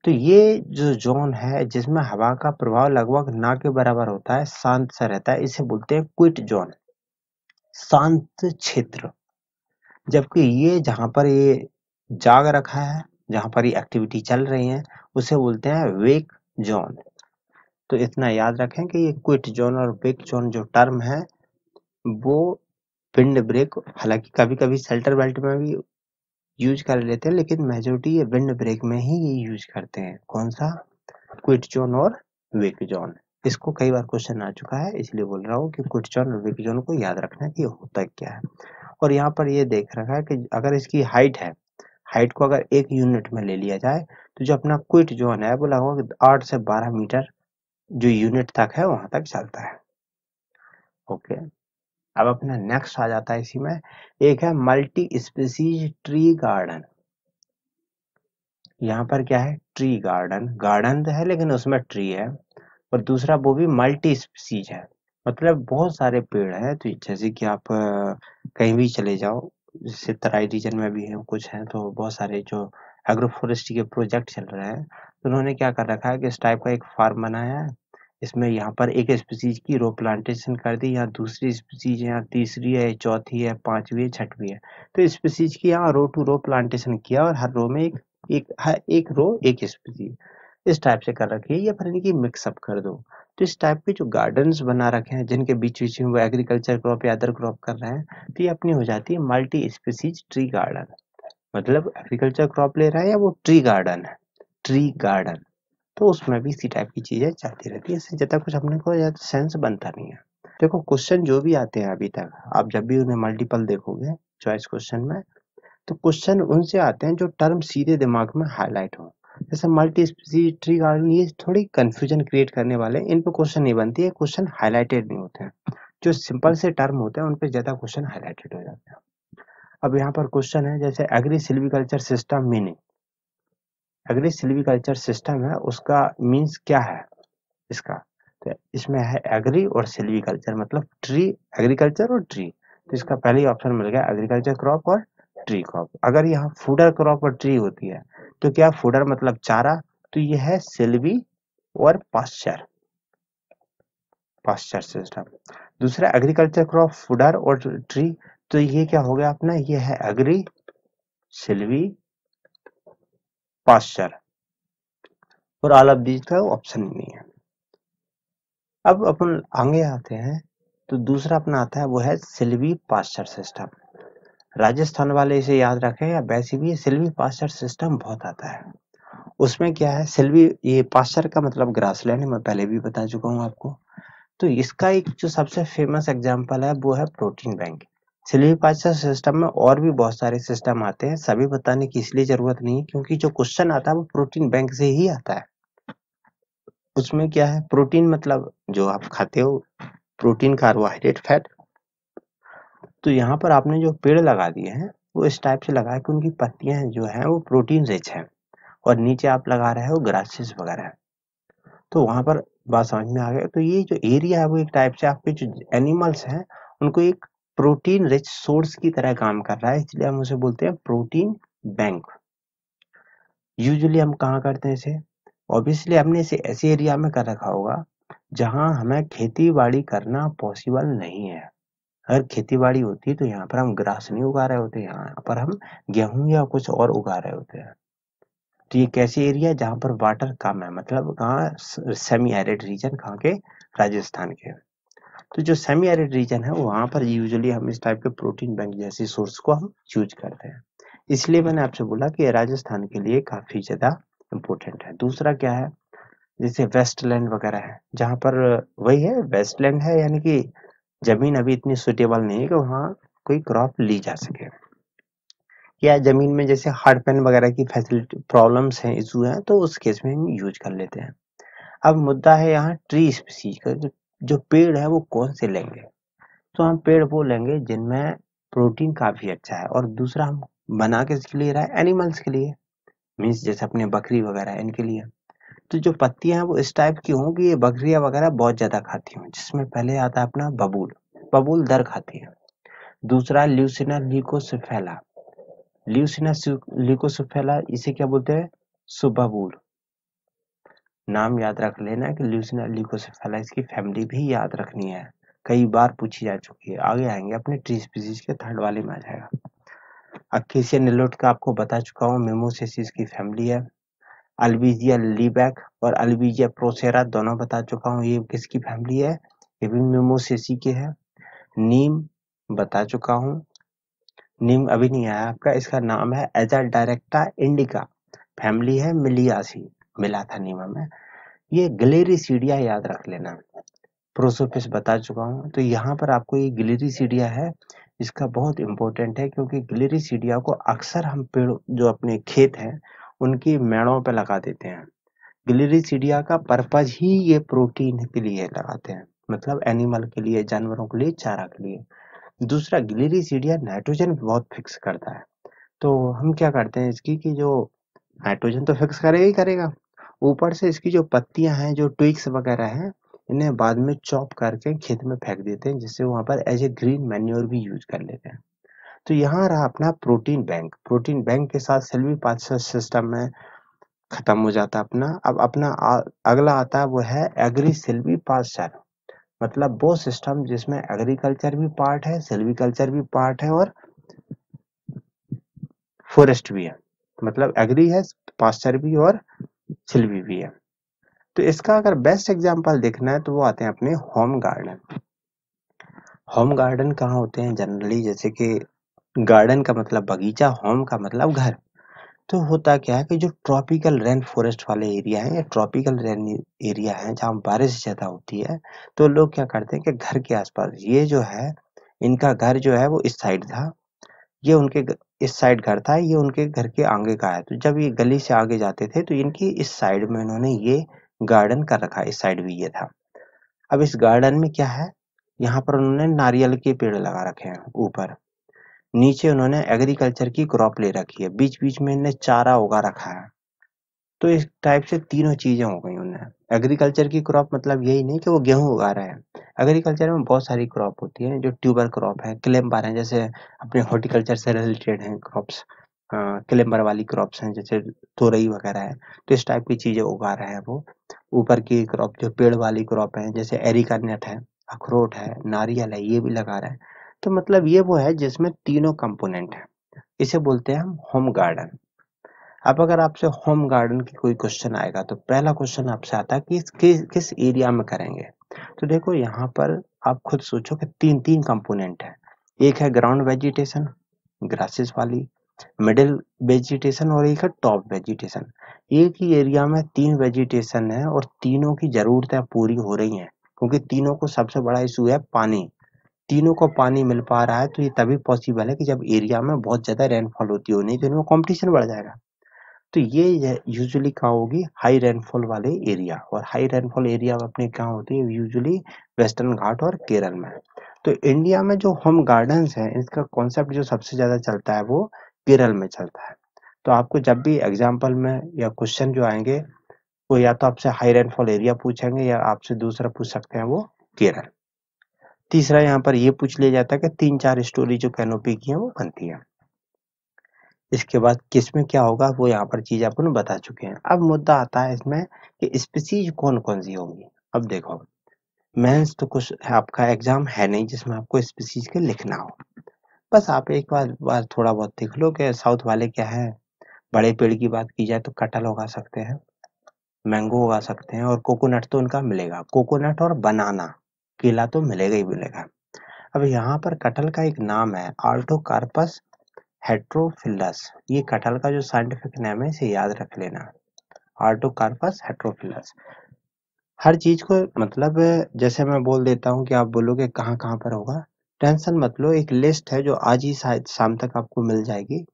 तो ये जो जोन है जिसमें हवा का प्रभाव लगभग ना के बराबर होता है शांत सा रहता है इसे बोलते हैं क्विट जोन शांत क्षेत्र जबकि ये जहां पर ये जाग रखा है जहां पर ये एक्टिविटी चल रही है उसे बोलते हैं वेक जोन तो इतना याद रखें कि ये क्विट जोन और ब्रेक जोन जो टर्म है वो विंड ब्रेक हालांकि कभी कभी सेल्टर बेल्ट में भी यूज कर लेते हैं लेकिन मेजोरिटी ये विंड ब्रेक में ही यूज करते हैं कौन सा क्विट जोन और विक जोन इसको कई बार क्वेश्चन आ चुका है इसलिए बोल रहा हूँ कि क्विट जोन और विक जोन को याद रखना कि होता क्या है और यहाँ पर ये देख रखा है कि अगर इसकी हाइट है हाइट को अगर एक यूनिट में ले लिया जाए तो जो अपना क्विट जोन है वो लगभग आठ से बारह मीटर जो यूनिट तक है वहां तक चलता है ओके अब अपना नेक्स्ट आ जाता है इसी में एक है मल्टी स्पीसीज ट्री गार्डन यहाँ पर क्या है ट्री गार्डन गार्डन तो है लेकिन उसमें ट्री है और दूसरा वो भी मल्टी स्पीसीज है मतलब बहुत सारे पेड़ हैं तो जैसे कि आप कहीं भी चले जाओ जैसे तराई रीजन में भी है कुछ हैं तो बहुत सारे जो एग्रोफोरेस्ट्री के प्रोजेक्ट चल रहे हैं तो उन्होंने क्या कर रखा है कि इस टाइप का एक फार्म बनाया है इसमें यहाँ पर एक स्पीसीज की रो प्लांटेशन कर दी यहाँ दूसरी स्पीसीज यहाँ तीसरी है चौथी है पांचवी है छठवीं है तो स्पीसीज की यहाँ रो टू रो प्लांटेशन किया और हर रो में एक एक हर एक रो एक स्पीसीज इस टाइप से कर रखी है या फिर इनकी मिक्सअप कर दो तो इस टाइप के जो गार्डन्स बना रखे हैं जिनके बीच बीच में वो एग्रीकल्चर क्रॉप या अदर क्रॉप कर रहे हैं तो ये अपनी हो जाती है मल्टी स्पीसीज ट्री गार्डन मतलब एग्रीकल्चर क्रॉप ले रहा है या वो ट्री गार्डन है ट्री गार्डन तो उसमें भी इसी टाइप की चीज़ें जाती रहती है इससे ज़्यादा कुछ अपने को सेंस बनता नहीं है देखो क्वेश्चन जो भी आते हैं अभी तक आप जब भी उन्हें मल्टीपल देखोगे चॉइस क्वेश्चन में तो क्वेश्चन उनसे आते हैं जो टर्म सीधे दिमाग में हाईलाइट हो जैसे मल्टी स्पीसी ट्री गार्डन ये थोड़ी कन्फ्यूजन क्रिएट करने वाले इन पर क्वेश्चन नहीं बनती है क्वेश्चन हाईलाइटेड नहीं होते हैं जो सिंपल से टर्म होते हैं उन पर ज़्यादा क्वेश्चन हाईलाइटेड हो जाते हैं अब यहाँ पर क्वेश्चन है जैसे agri silviculture system meaning agri silviculture system है उसका मीन्स क्या है इसका तो इसमें है एग्री और सिल्वीकल्चर मतलब ट्री एग्रीकल्चर और ट्री तो इसका पहले ऑप्शन मिल गया एग्रीकल्चर क्रॉप और ट्री क्रॉप अगर यहाँ फूडर क्रॉप और ट्री होती है तो क्या फूडर मतलब चारा तो यह है सिल्वी और पास्चर पास्चर सिस्टम दूसरा एग्रीकल्चर क्रॉप फूडर और ट्री तो ये क्या हो गया अपना ये है एग्री सिल्वी पास्चर और आल ऑफ दीज का ऑप्शन नहीं है अब अपन आगे आते हैं तो दूसरा अपना आता है वो है सिल्वी पास्चर सिस्टम राजस्थान वाले इसे याद रखें या वैसे भी सिल्वी पास्चर सिस्टम बहुत आता है उसमें क्या है सिल्वी ये पास्चर का मतलब ग्रासलैंड मैं पहले भी बता चुका हूँ आपको तो इसका एक जो सबसे फेमस एग्जाम्पल है वो है प्रोटीन बैंक सिली पाचा सिस्टम में और भी बहुत सारे सिस्टम आते हैं सभी बताने की इसलिए जरूरत नहीं है क्योंकि जो क्वेश्चन आता है वो प्रोटीन बैंक से ही आता है उसमें क्या है प्रोटीन मतलब जो आप खाते हो प्रोटीन कार्बोहाइड्रेट फैट तो यहाँ पर आपने जो पेड़ लगा दिए हैं वो इस टाइप से लगाया कि उनकी पत्तियां जो है वो प्रोटीन रिच है और नीचे आप लगा रहे हो ग्रासेस वगैरह तो वहां पर बात समझ में आ गया तो ये जो एरिया है वो एक टाइप से आपके जो एनिमल्स हैं उनको एक प्रोटीन रिच सोर्स की तरह काम कर रहा है इसलिए हम उसे बोलते हैं प्रोटीन बैंक यूजुअली हम कहा करते हैं इसे ऑब्वियसली हमने इसे ऐसे एरिया में कर रखा होगा जहां हमें खेती बाड़ी करना पॉसिबल नहीं है अगर खेती बाड़ी होती तो यहाँ पर हम ग्रास नहीं उगा रहे होते यहाँ पर हम गेहूं या कुछ और उगा रहे होते हैं तो ये कैसे एरिया जहाँ पर वाटर कम है मतलब कहा सेमी एरिड रीजन कहाँ के राजस्थान के तो जो सेमी एरिड रीजन है वहां पर यूजुअली हम इस टाइप के प्रोटीन बैंक जैसी सोर्स को हम चूज करते हैं इसलिए मैंने आपसे बोला कि राजस्थान के लिए काफ़ी ज़्यादा इम्पोर्टेंट है दूसरा क्या है जैसे वेस्टलैंड वगैरह है जहां पर वही है वेस्टलैंड है यानी कि जमीन अभी इतनी सुटेबल नहीं है कि वहाँ कोई क्रॉप ली जा सके या जमीन में जैसे हार्ड पेन वगैरह की फैसिलिटी प्रॉब्लम्स हैं इशू हैं तो उस केस में हम यूज कर लेते हैं अब मुद्दा है यहाँ ट्री स्पीसीज का जो जो पेड़ है वो कौन से लेंगे तो हम पेड़ वो लेंगे जिनमें प्रोटीन काफी अच्छा है और दूसरा हम बना के लिए रहा है एनिमल्स के लिए मीन्स जैसे अपने बकरी वगैरह इनके लिए तो जो पत्तियां हैं वो इस टाइप की हों कि ये बकरियां वगैरह बहुत ज्यादा खाती हूँ जिसमें पहले आता है अपना बबूल बबूल दर खाती है दूसरा ल्यूसिना लिकोसुफेला ल्यूसिना लिकोसुफेला इसे क्या बोलते हैं सुबबूल नाम याद रख लेना कि ल्यूसिना ल्यूकोसेफेलाइस इसकी फैमिली भी याद रखनी है कई बार पूछी जा चुकी है आगे आएंगे अपने ट्री स्पीसीज के थर्ड वाले में आ जाएगा अक्कीसिया निलोट का आपको बता चुका हूँ मेमोसेसिस की फैमिली है अल्बीजिया लीबैक और अल्बीजिया प्रोसेरा दोनों बता चुका हूँ ये किसकी फैमिली है ये भी मेमोसेसी के है नीम बता चुका हूँ नीम अभी नहीं आया आपका इसका नाम है एजा डायरेक्टा इंडिका फैमिली है मिलियासी मिला था नीमा में ये सीढ़िया याद रख लेना प्रोसोपिस बता चुका हूँ तो यहाँ पर आपको ये सीढ़िया है इसका बहुत इंपॉर्टेंट है क्योंकि सीढ़िया को अक्सर हम पेड़ जो अपने खेत हैं उनकी मेड़ों पर लगा देते हैं सीढ़िया का पर्पज ही ये प्रोटीन के लिए लगाते हैं मतलब एनिमल के लिए जानवरों के लिए चारा के लिए दूसरा गिलेरी सीढ़िया नाइट्रोजन बहुत फिक्स करता है तो हम क्या करते हैं इसकी कि जो नाइट्रोजन तो फिक्स करेगा ही करेगा ऊपर से इसकी जो पत्तियां हैं जो ट्विक्स वगैरह हैं इन्हें बाद में चॉप करके खेत में फेंक देते हैं जिससे वहां पर एज ए ग्रीन मैन्योर भी यूज कर लेते हैं तो यहाँ रहा अपना प्रोटीन बैंक प्रोटीन बैंक के साथ सेल्वी भी पाचन सिस्टम में खत्म हो जाता है अपना अब अपना आ, अगला आता है वो है एग्री सेल्वी पाचन मतलब वो सिस्टम जिसमें एग्रीकल्चर भी पार्ट है सेल्वी कल्चर भी पार्ट है और फॉरेस्ट भी है मतलब एग्री है पास्चर भी और छिलवी हुई है तो इसका अगर बेस्ट एग्जाम्पल देखना है तो वो आते हैं अपने होम गार्डन होम गार्डन कहाँ होते हैं जनरली जैसे कि गार्डन का मतलब बगीचा होम का मतलब घर तो होता क्या है कि जो ट्रॉपिकल रेन फॉरेस्ट वाले एरिया हैं या ट्रॉपिकल रेन एरिया हैं जहाँ बारिश ज़्यादा होती है तो लोग क्या करते हैं कि घर के आसपास ये जो है इनका घर जो है वो इस साइड था ये उनके इस साइड घर था ये उनके घर के आगे का है तो जब ये गली से आगे जाते थे तो इनकी इस साइड में इन्होंने ये गार्डन कर रखा इस साइड भी ये था अब इस गार्डन में क्या है यहाँ पर उन्होंने नारियल के पेड़ लगा रखे हैं ऊपर नीचे उन्होंने एग्रीकल्चर की क्रॉप ले रखी है बीच बीच में इन्हें चारा उगा रखा है तो इस टाइप से तीनों चीजें हो गई उन्हें एग्रीकल्चर की क्रॉप मतलब यही नहीं कि वो गेहूं उगा रहा है एग्रीकल्चर में बहुत सारी क्रॉप होती है जो ट्यूबर क्रॉप है क्लेम्बर है जैसे अपने हॉर्टिकल्चर से रिलेटेड हैं क्रॉप्स क्लेम्बर वाली क्रॉप्स हैं जैसे तोरई वगैरह है तो इस टाइप की चीज़ें उगा रहे हैं वो ऊपर की क्रॉप जो पेड़ वाली क्रॉप है जैसे एरिका है अखरोट है नारियल है ये भी लगा रहा है तो मतलब ये वो है जिसमें तीनों कंपोनेंट है इसे बोलते हैं हम होम गार्डन अब अगर आपसे होम गार्डन की कोई क्वेश्चन आएगा तो पहला क्वेश्चन आपसे आता है कि किस किस एरिया में करेंगे तो देखो यहाँ पर आप खुद सोचो कि तीन तीन कंपोनेंट है एक है ग्राउंड वेजिटेशन ग्रासेस वाली मिडिल वेजिटेशन और एक है टॉप वेजिटेशन एक ही एरिया में तीन वेजिटेशन है और तीनों की जरूरतें पूरी हो रही हैं क्योंकि तीनों को सबसे बड़ा इशू है पानी तीनों को पानी मिल पा रहा है तो ये तभी पॉसिबल है कि जब एरिया में बहुत ज़्यादा रेनफॉल होती हो नहीं तो इनमें कॉम्पिटिशन बढ़ जाएगा तो ये यूजुअली कहा होगी हाई रेनफॉल वाले एरिया और हाई रेनफॉल एरिया अपने कहाँ होती है यूजुअली वेस्टर्न घाट और केरल में तो इंडिया में जो होम गार्डन है इसका कॉन्सेप्ट जो सबसे ज़्यादा चलता है वो केरल में चलता है तो आपको जब भी एग्जाम्पल में या क्वेश्चन जो आएंगे वो या तो आपसे हाई रेनफॉल एरिया पूछेंगे या आपसे दूसरा पूछ सकते हैं वो केरल तीसरा यहाँ पर ये पूछ लिया जाता है कि तीन चार स्टोरी जो कैनोपी की है वो बनती है इसके बाद किसमें क्या होगा वो यहाँ पर चीज़ आपको बता चुके हैं। अब मुद्दा आता है इसमें कि स्पीसीज़ कौन-कौन सी होंगी? अब देखो, मेंस तो कुछ आपका एग्ज़ाम है नहीं जिसमें आपको स्पीसीज़ के लिखना हो। बस आप एक बार बार थोड़ा बहुत देख लो कि साउथ वाले क्या है बड़े पेड़ की बात की जाए तो कटहल उगा सकते हैं, मैंगो उगा सकते हैं और कोकोनट तो उनका मिलेगा। कोकोनट और बनाना, केला तो मिलेगा ही मिलेगा। अब यहाँ पर कटहल का एक नाम है आल्टो कार्पस हेट्रोफिलस ये कटहल का जो साइंटिफिक नेम है इसे याद रख लेना आर्टोकार्पस हेट्रोफिलस हर चीज को मतलब जैसे मैं बोल देता हूँ कि आप बोलोगे कहाँ कहाँ पर होगा टेंशन मत लो एक लिस्ट है जो आज ही शाम तक आपको मिल जाएगी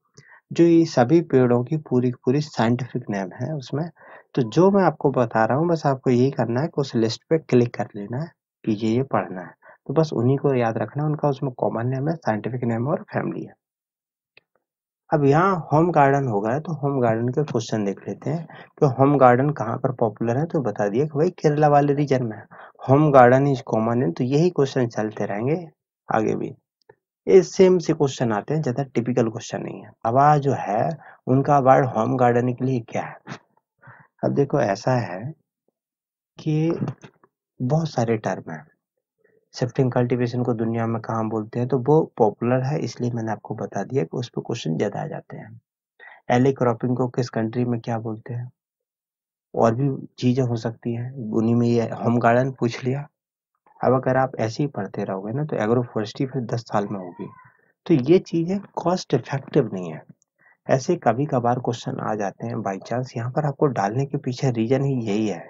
जो ये सभी पेड़ों की पूरी पूरी साइंटिफिक नेम है उसमें तो जो मैं आपको बता रहा हूँ बस आपको यही करना है कि उस लिस्ट पे क्लिक कर लेना है कि ये ये पढ़ना है तो बस उन्हीं को याद रखना उनका उसमें कॉमन नेम है साइंटिफिक नेम और फैमिली है अब यहाँ होम गार्डन हो गया तो होम गार्डन के क्वेश्चन देख लेते हैं तो होम गार्डन कहाँ पर पॉपुलर है तो बता दिए कि भाई केरला वाले रीजन में होम गार्डन इज कॉमन है तो यही क्वेश्चन चलते रहेंगे आगे भी ये सेम से क्वेश्चन आते हैं ज़्यादा टिपिकल क्वेश्चन नहीं है आवाज जो है उनका वर्ड होम गार्डन के लिए क्या है अब देखो ऐसा है कि बहुत सारे टर्म हैं शिफ्टिंग कल्टीवेशन को दुनिया में कहाँ बोलते हैं तो वो पॉपुलर है इसलिए मैंने आपको बता दिया कि उस पर क्वेश्चन ज़्यादा आ जाते हैं एले क्रॉपिंग को किस कंट्री में क्या बोलते हैं और भी चीज़ें हो सकती हैं उन्हीं में ये होम गार्डन पूछ लिया अब अगर आप ऐसे ही पढ़ते रहोगे ना तो एग्रो फॉरेस्ट्री फिर दस साल में होगी तो ये चीज़ें कॉस्ट इफेक्टिव नहीं है ऐसे कभी कभार क्वेश्चन आ जाते हैं बाई चांस यहाँ पर आपको डालने के पीछे रीजन ही यही है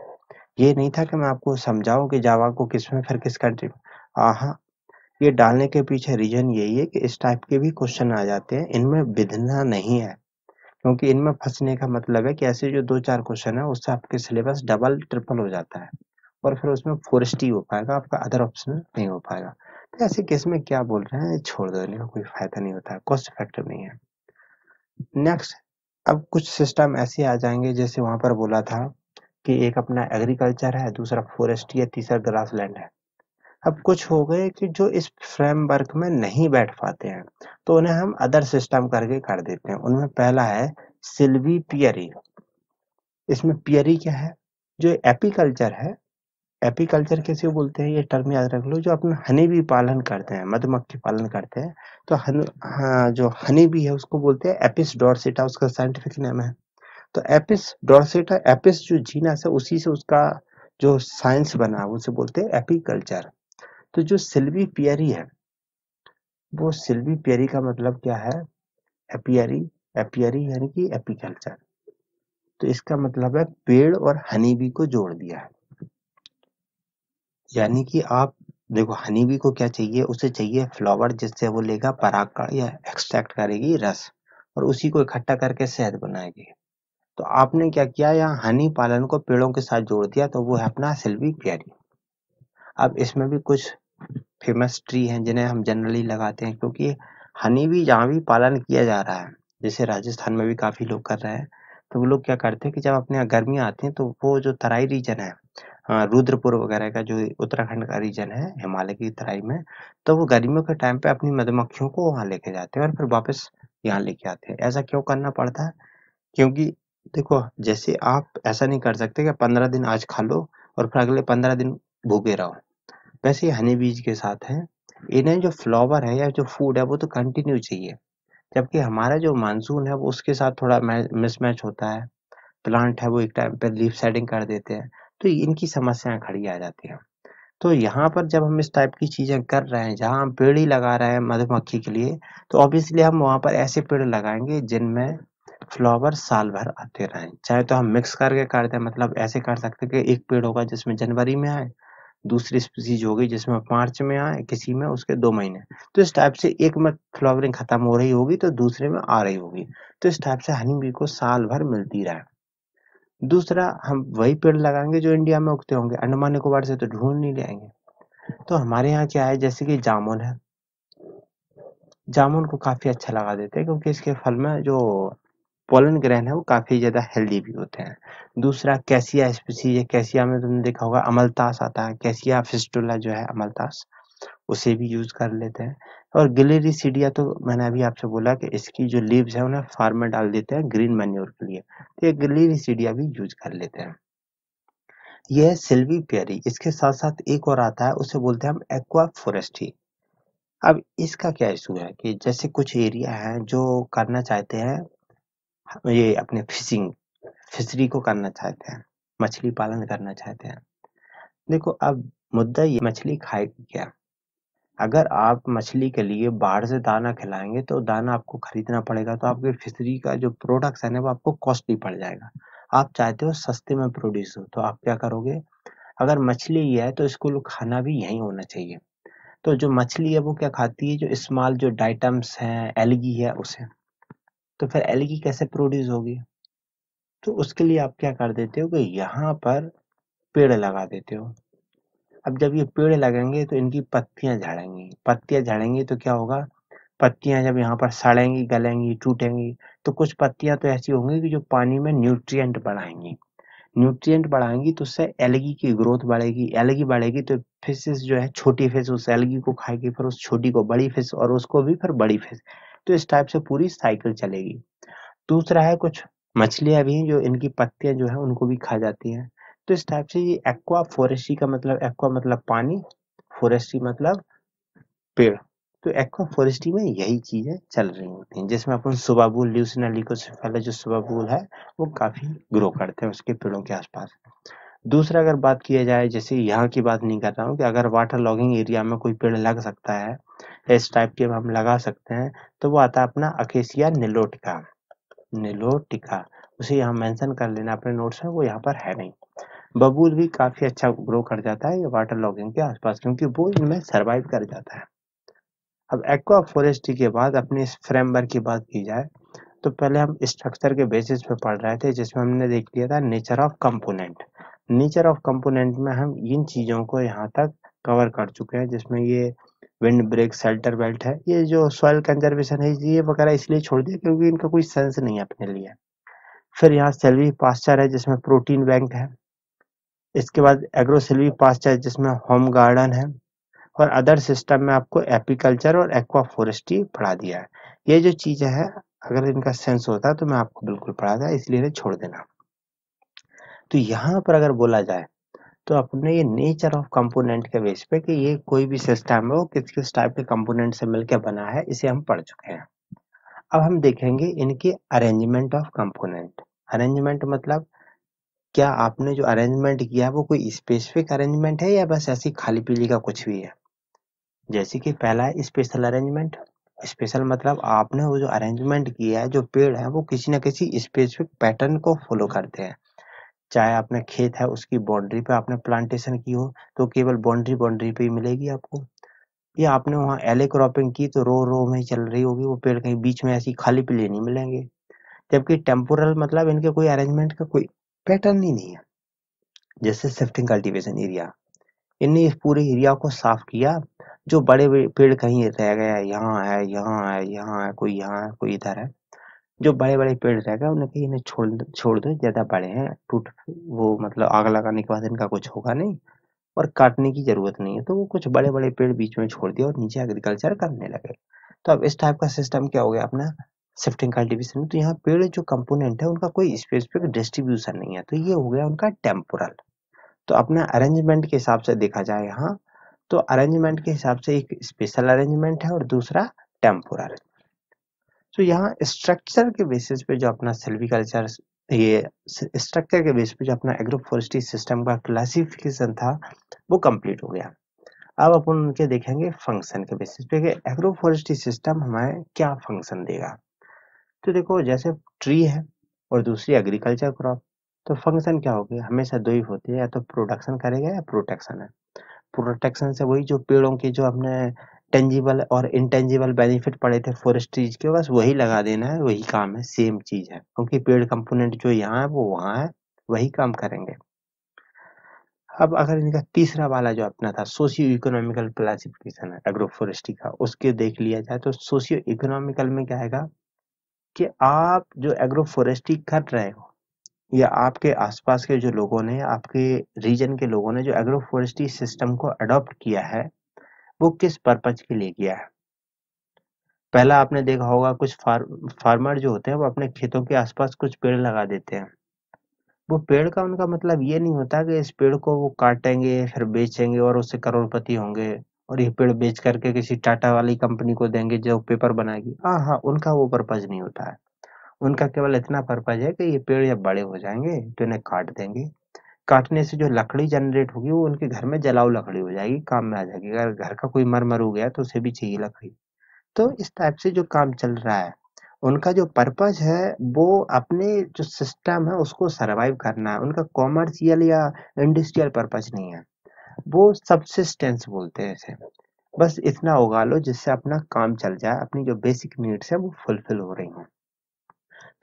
ये नहीं था कि मैं आपको समझाऊं कि जावा को किस में फिर किस कंट्री में आहा! ये डालने के पीछे रीज़न यही है कि इस टाइप के भी क्वेश्चन आ जाते हैं, इनमें बिधना नहीं है। क्योंकि इनमें फंसने का मतलब है कि ऐसे जो दो चार क्वेश्चन है उससे आपके सिलेबस डबल, ट्रिपल हो जाता है और फिर उसमें फोरेस्टी हो पाएगा, आपका अदर ऑप्शन नहीं हो पाएगा। तो ऐसे केस में क्या बोल रहे हैं छोड़ देने का कोई फ़ायदा नहीं होता है, कॉस्ट इफ़ेक्टिव नहीं है। नेक्स्ट अब कुछ सिस्टम ऐसे आ जाएंगे जैसे वहां पर बोला था कि एक अपना एग्रीकल्चर है, दूसरा फोरेस्टी है, तीसरा लैंड है। अब कुछ हो गए कि जो इस फ्रेमवर्क में नहीं बैठ पाते हैं तो उन्हें हम अदर सिस्टम करके कर देते हैं उनमें पहला है सिल्वी पियरी इसमें पियरी क्या है जो एपीकल्चर है एपीकल्चर कैसे बोलते हैं ये टर्म याद रख लो जो अपना हनी भी पालन करते हैं मधुमक्खी पालन करते हैं तो हन, हाँ, जो हनी भी है उसको बोलते हैं एपिस डोरसेटा उसका साइंटिफिक नेम है तो एपिस डोरसेटा एपिस जो जीनस है उसी से उसका जो साइंस बना उसे बोलते हैं एपीकल्चर तो जो सिल्वी पियरी है वो सिल्वी पियरी का मतलब क्या है एपियरी एपियरी यानी कि एपिकल्चर तो इसका मतलब है पेड़ और हनीबी को जोड़ दिया है यानी कि आप देखो हनीबी को क्या चाहिए उसे चाहिए फ्लावर जिससे वो लेगा परागकण या एक्सट्रैक्ट करेगी रस और उसी को इकट्ठा करके शहद बनाएगी तो आपने क्या किया यहाँ हनी पालन को पेड़ों के साथ जोड़ दिया तो वो है अपना सिल्वी प्यारी अब इसमें भी कुछ फेमस ट्री हैं जिन्हें हम जनरली लगाते हैं क्योंकि हनी भी जहाँ भी पालन किया जा रहा है, जैसे राजस्थान में भी काफ़ी लोग कर रहे हैं, तो वो लोग क्या करते हैं कि जब अपने यहाँ आती है तो वो जो तराई रीजन है रुद्रपुर वगैरह का जो उत्तराखंड का रीजन है, हिमालय की तराई में, तो वो गर्मियों के टाइम पे अपनी मधुमक्खियों को वहाँ लेके जाते हैं और फिर वापस यहाँ लेके आते हैं। ऐसा क्यों करना पड़ता है? क्योंकि देखो जैसे आप ऐसा नहीं कर सकते कि पंद्रह दिन आज खा लो और फिर अगले पंद्रह दिन भूखे रहो। वैसे हनी बीज के साथ है इन्हें जो फ्लावर है या जो फूड है वो तो कंटिन्यू चाहिए जबकि हमारा जो मानसून है वो उसके साथ थोड़ा मिसमैच होता है प्लांट है वो एक टाइम पर लीफ सेटिंग कर देते हैं तो इनकी समस्याएं खड़ी आ जाती हैं तो यहाँ पर जब हम इस टाइप की चीज़ें कर रहे हैं जहाँ हम पेड़ ही लगा रहे हैं मधुमक्खी के लिए तो ऑब्वियसली हम वहाँ पर ऐसे पेड़ लगाएंगे जिनमें फ्लावर साल भर आते रहें चाहे तो हम मिक्स करके कर दें मतलब ऐसे कर सकते कि एक पेड़ होगा जिसमें जनवरी में आए दूसरी स्पीसीज हो गई जिसमें मार्च में आए किसी में उसके दो महीने तो इस टाइप से एक में फ्लावरिंग खत्म हो रही होगी तो दूसरे में आ रही होगी तो इस टाइप से हनी बी को साल भर मिलती रहे दूसरा हम वही पेड़ लगाएंगे जो इंडिया में उगते होंगे अंडमान निकोबार से तो ढूंढ नहीं लेंगे तो हमारे यहाँ क्या है जैसे कि जामुन है जामुन को काफी अच्छा लगा देते हैं क्योंकि इसके फल में जो पोलन ग्रहण है वो काफ़ी ज़्यादा हेल्दी भी होते हैं दूसरा कैसिया स्पीसीज है कैसिया में तुमने देखा होगा अमलतास आता है कैसिया फिस्टुला जो है अमलतास उसे भी यूज़ कर लेते हैं और गिलेरी सीडिया तो मैंने अभी आपसे बोला कि इसकी जो लीव्स है उन्हें फार्म में डाल देते हैं ग्रीन मेन्योर के लिए तो ये गिलेरी सीडिया भी यूज कर लेते हैं यह है सिल्वी प्यारी इसके साथ साथ एक और आता है उसे बोलते हैं हम एक्वा फॉरेस्टी अब इसका क्या इशू है कि जैसे कुछ एरिया हैं जो करना चाहते हैं ये अपने फिशिंग फिशरी को करना चाहते हैं, मछली पालन करना चाहते हैं। देखो अब मुद्दा ये मछली खाएगी क्या? अगर आप मछली के लिए बाहर से दाना खिलाएंगे तो दाना आपको खरीदना पड़ेगा तो आपके फिशरी का जो प्रोडक्ट है वो आपको कॉस्टली पड़ जाएगा। आप चाहते हो सस्ते में प्रोड्यूस हो तो आप क्या करोगे? अगर मछली ही है तो इसको खाना भी यही होना चाहिए। तो जो मछली है वो क्या खाती है जो स्मॉल जो डाइटम्स हैं, एलगी है उसे। तो फिर एलगी कैसे प्रोड्यूस होगी तो उसके लिए आप क्या कर देते हो कि यहाँ पर पेड़ लगा देते हो अब जब ये पेड़ लगेंगे तो इनकी पत्तियां झड़ेंगी पत्तियां झड़ेंगी तो क्या होगा पत्तियां जब यहाँ पर सड़ेंगी गलेंगी टूटेंगी तो कुछ पत्तियां तो ऐसी होंगी कि जो पानी में न्यूट्रिएंट बढ़ाएंगी न्यूट्रिएंट बढ़ाएंगी तो उससे एलगी की ग्रोथ बढ़ेगी एलगी बढ़ेगी तो फिशेस जो है छोटी फिश उस एलगी को खाएगी फिर उस छोटी को बड़ी फिश और उसको भी फिर बड़ी फिश तो इस टाइप से पूरी साइकिल चलेगी दूसरा है कुछ मछलियां भी हैं जो इनकी पत्तियां जो है उनको भी खा जाती हैं तो इस टाइप से ये एक्वा फॉरेस्ट्री का मतलब एक्वा मतलब पानी फॉरेस्ट्री मतलब पेड़ तो एक्वा फॉरेस्ट्री में यही चीजें चल रही होती हैं जिसमें अपन सुबाबूल ल्यूसिना लिकोसिफेला जो सुबाबूल है वो काफी ग्रो करते हैं उसके पेड़ों के आसपास दूसरा अगर बात किया जाए जैसे यहाँ की बात नहीं कर रहा हूँ कि अगर वाटर लॉगिंग एरिया में कोई पेड़ लग सकता है इस टाइप के हम लगा सकते हैं तो वो आता है अपना अकेसिया निलोटिका निलोटिका उसे यहाँ मेंशन कर लेना अपने नोट्स में वो यहाँ पर है नहीं बबूल भी काफ़ी अच्छा ग्रो कर जाता है ये वाटर लॉगिंग के आसपास क्योंकि वो इनमें सर्वाइव कर जाता है अब एक्वा फॉरेस्ट्री के बाद अपने इस फ्रेमवर्क की बात की जाए तो पहले हम स्ट्रक्चर के बेसिस पे पढ़ रहे थे जिसमें हमने देख लिया था nature of component nature of component में हम इन चीज़ों को यहाँ तक कवर कर चुके हैं जिसमें ये विंड ब्रेक सेल्टर बेल्ट है ये जो सॉइल कंजर्वेशन है ये वगैरह इसलिए छोड़ दिया क्योंकि इनका कोई सेंस नहीं है अपने लिए फिर यहाँ सेल्वी पास्चर है जिसमें प्रोटीन बैंक है इसके बाद सेल्वी पास्चर जिसमें होम गार्डन है और अदर सिस्टम में आपको एपीकल्चर और एक्वा फॉरेस्ट्री पढ़ा दिया है ये जो चीज़ें हैं अगर इनका सेंस होता तो मैं आपको बिल्कुल पढ़ाता इसलिए छोड़ देना तो यहाँ पर अगर बोला जाए तो अपने ये नेचर ऑफ कंपोनेंट के बेस पे कि ये कोई भी सिस्टम है वो किस किस टाइप के कंपोनेंट से मिलकर बना है इसे हम पढ़ चुके हैं अब हम देखेंगे इनके अरेंजमेंट ऑफ कंपोनेंट अरेंजमेंट मतलब क्या आपने जो अरेंजमेंट किया वो कोई स्पेसिफिक अरेंजमेंट है या बस ऐसी खाली पीली का कुछ भी है जैसे कि पहला है स्पेशल अरेंजमेंट स्पेशल मतलब आपने वो जो अरेंजमेंट किया है जो पेड़ है वो किसी ना किसी स्पेसिफिक पैटर्न को फॉलो करते हैं चाहे आपने खेत है उसकी बाउंड्री पे आपने प्लांटेशन की हो तो केवल बाउंड्री बाउंड्री पे ही मिलेगी आपको या आपने वहाँ एले क्रॉपिंग की तो रो रो में चल रही होगी वो पेड़ कहीं बीच में ऐसी खाली पीले नहीं मिलेंगे जबकि टेम्पोरल मतलब इनके कोई अरेंजमेंट का कोई पैटर्न ही नहीं है जैसे शिफ्टिंग कल्टीवेशन एरिया इनने इस पूरे एरिया को साफ किया जो बड़े पेड़ कहीं रह गए यहाँ है यहाँ है यहाँ है कोई यहाँ है कोई इधर है जो बड़े-बड़े पेड़ रह गए उन्हें कहीं इन्हें छोड़ छोड़ दो ज्यादा बड़े हैं टूट वो मतलब आग लगाने के बाद इनका कुछ होगा नहीं और काटने की जरूरत नहीं है तो वो कुछ बड़े-बड़े पेड़ बीच में छोड़ दिए और नीचे एग्रीकल्चर करने लगे तो अब इस टाइप का सिस्टम क्या हो गया अपना शिफ्टिंग कल्टिवेशन तो यहाँ पेड़ जो कंपोनेंट है उनका कोई स्पेसिफिक डिस्ट्रीब्यूशन नहीं है तो ये हो गया उनका टेम्पोरल तो अपना अरेंजमेंट के हिसाब से देखा जाए यहाँ तो अरेंजमेंट के हिसाब से एक स्पेशल अरेंजमेंट है और दूसरा टेम्पोरल तो यहाँ स्ट्रक्चर के बेसिस पे जो अपना सेल्विकल्चर ये स्ट्रक्चर के बेस पे जो अपना एग्रो फॉरेस्ट्री सिस्टम का क्लासिफिकेशन था वो कंप्लीट हो गया अब अपन उनके देखेंगे फंक्शन के बेसिस पे कि एग्रो फॉरेस्ट्री सिस्टम हमें क्या फंक्शन देगा तो देखो जैसे ट्री है और दूसरी एग्रीकल्चर क्रॉप तो फंक्शन क्या होगी हमेशा दो ही होते हैं या तो प्रोडक्शन करेगा या प्रोटेक्शन है प्रोटेक्शन से वही जो पेड़ों के जो अपने टेंजिबल और इनटेंजिबल बेनिफिट पड़े थे फॉरेस्ट्रीज के बस वही लगा देना है वही काम है सेम चीज है क्योंकि पेड़ कंपोनेंट जो यहाँ है वो वहां है वही काम करेंगे अब अगर इनका तीसरा वाला जो अपना था सोशियो इकोनॉमिकल क्लासिफिकेशन है एग्रोफॉरेस्ट्री का उसके देख लिया जाए तो सोशियो इकोनॉमिकल में क्या आएगा कि आप जो एग्रोफोरेस्ट्री कर रहे हो या आपके आसपास के जो लोगों ने आपके रीजन के लोगों ने जो एग्रोफोरेस्ट्री सिस्टम को अडॉप्ट किया है वो किस पर्पज के लिए किया है पहला आपने देखा होगा कुछ फार, फार्मर जो होते हैं वो अपने खेतों के आसपास कुछ पेड़ लगा देते हैं वो पेड़ का उनका मतलब ये नहीं होता कि इस पेड़ को वो काटेंगे फिर बेचेंगे और उससे करोड़पति होंगे और ये पेड़ बेच करके किसी टाटा वाली कंपनी को देंगे जो पेपर बनाएगी हाँ हाँ उनका वो पर्पज नहीं होता है उनका केवल इतना पर्पज है कि ये पेड़ जब बड़े हो जाएंगे तो इन्हें काट देंगे काटने से जो लकड़ी जनरेट होगी वो उनके घर में जलाऊ लकड़ी हो जाएगी काम में आ जाएगी अगर घर का कोई मरमर हो गया तो उसे भी चाहिए लकड़ी तो इस टाइप से जो काम चल रहा है उनका जो पर्पज है वो अपने जो सिस्टम है उसको सरवाइव करना है उनका कॉमर्शियल या इंडस्ट्रियल पर्पज नहीं है वो सबसिस्टेंस बोलते हैं इसे बस इतना उगा लो जिससे अपना काम चल जाए अपनी जो बेसिक नीड्स है वो फुलफिल हो रही हों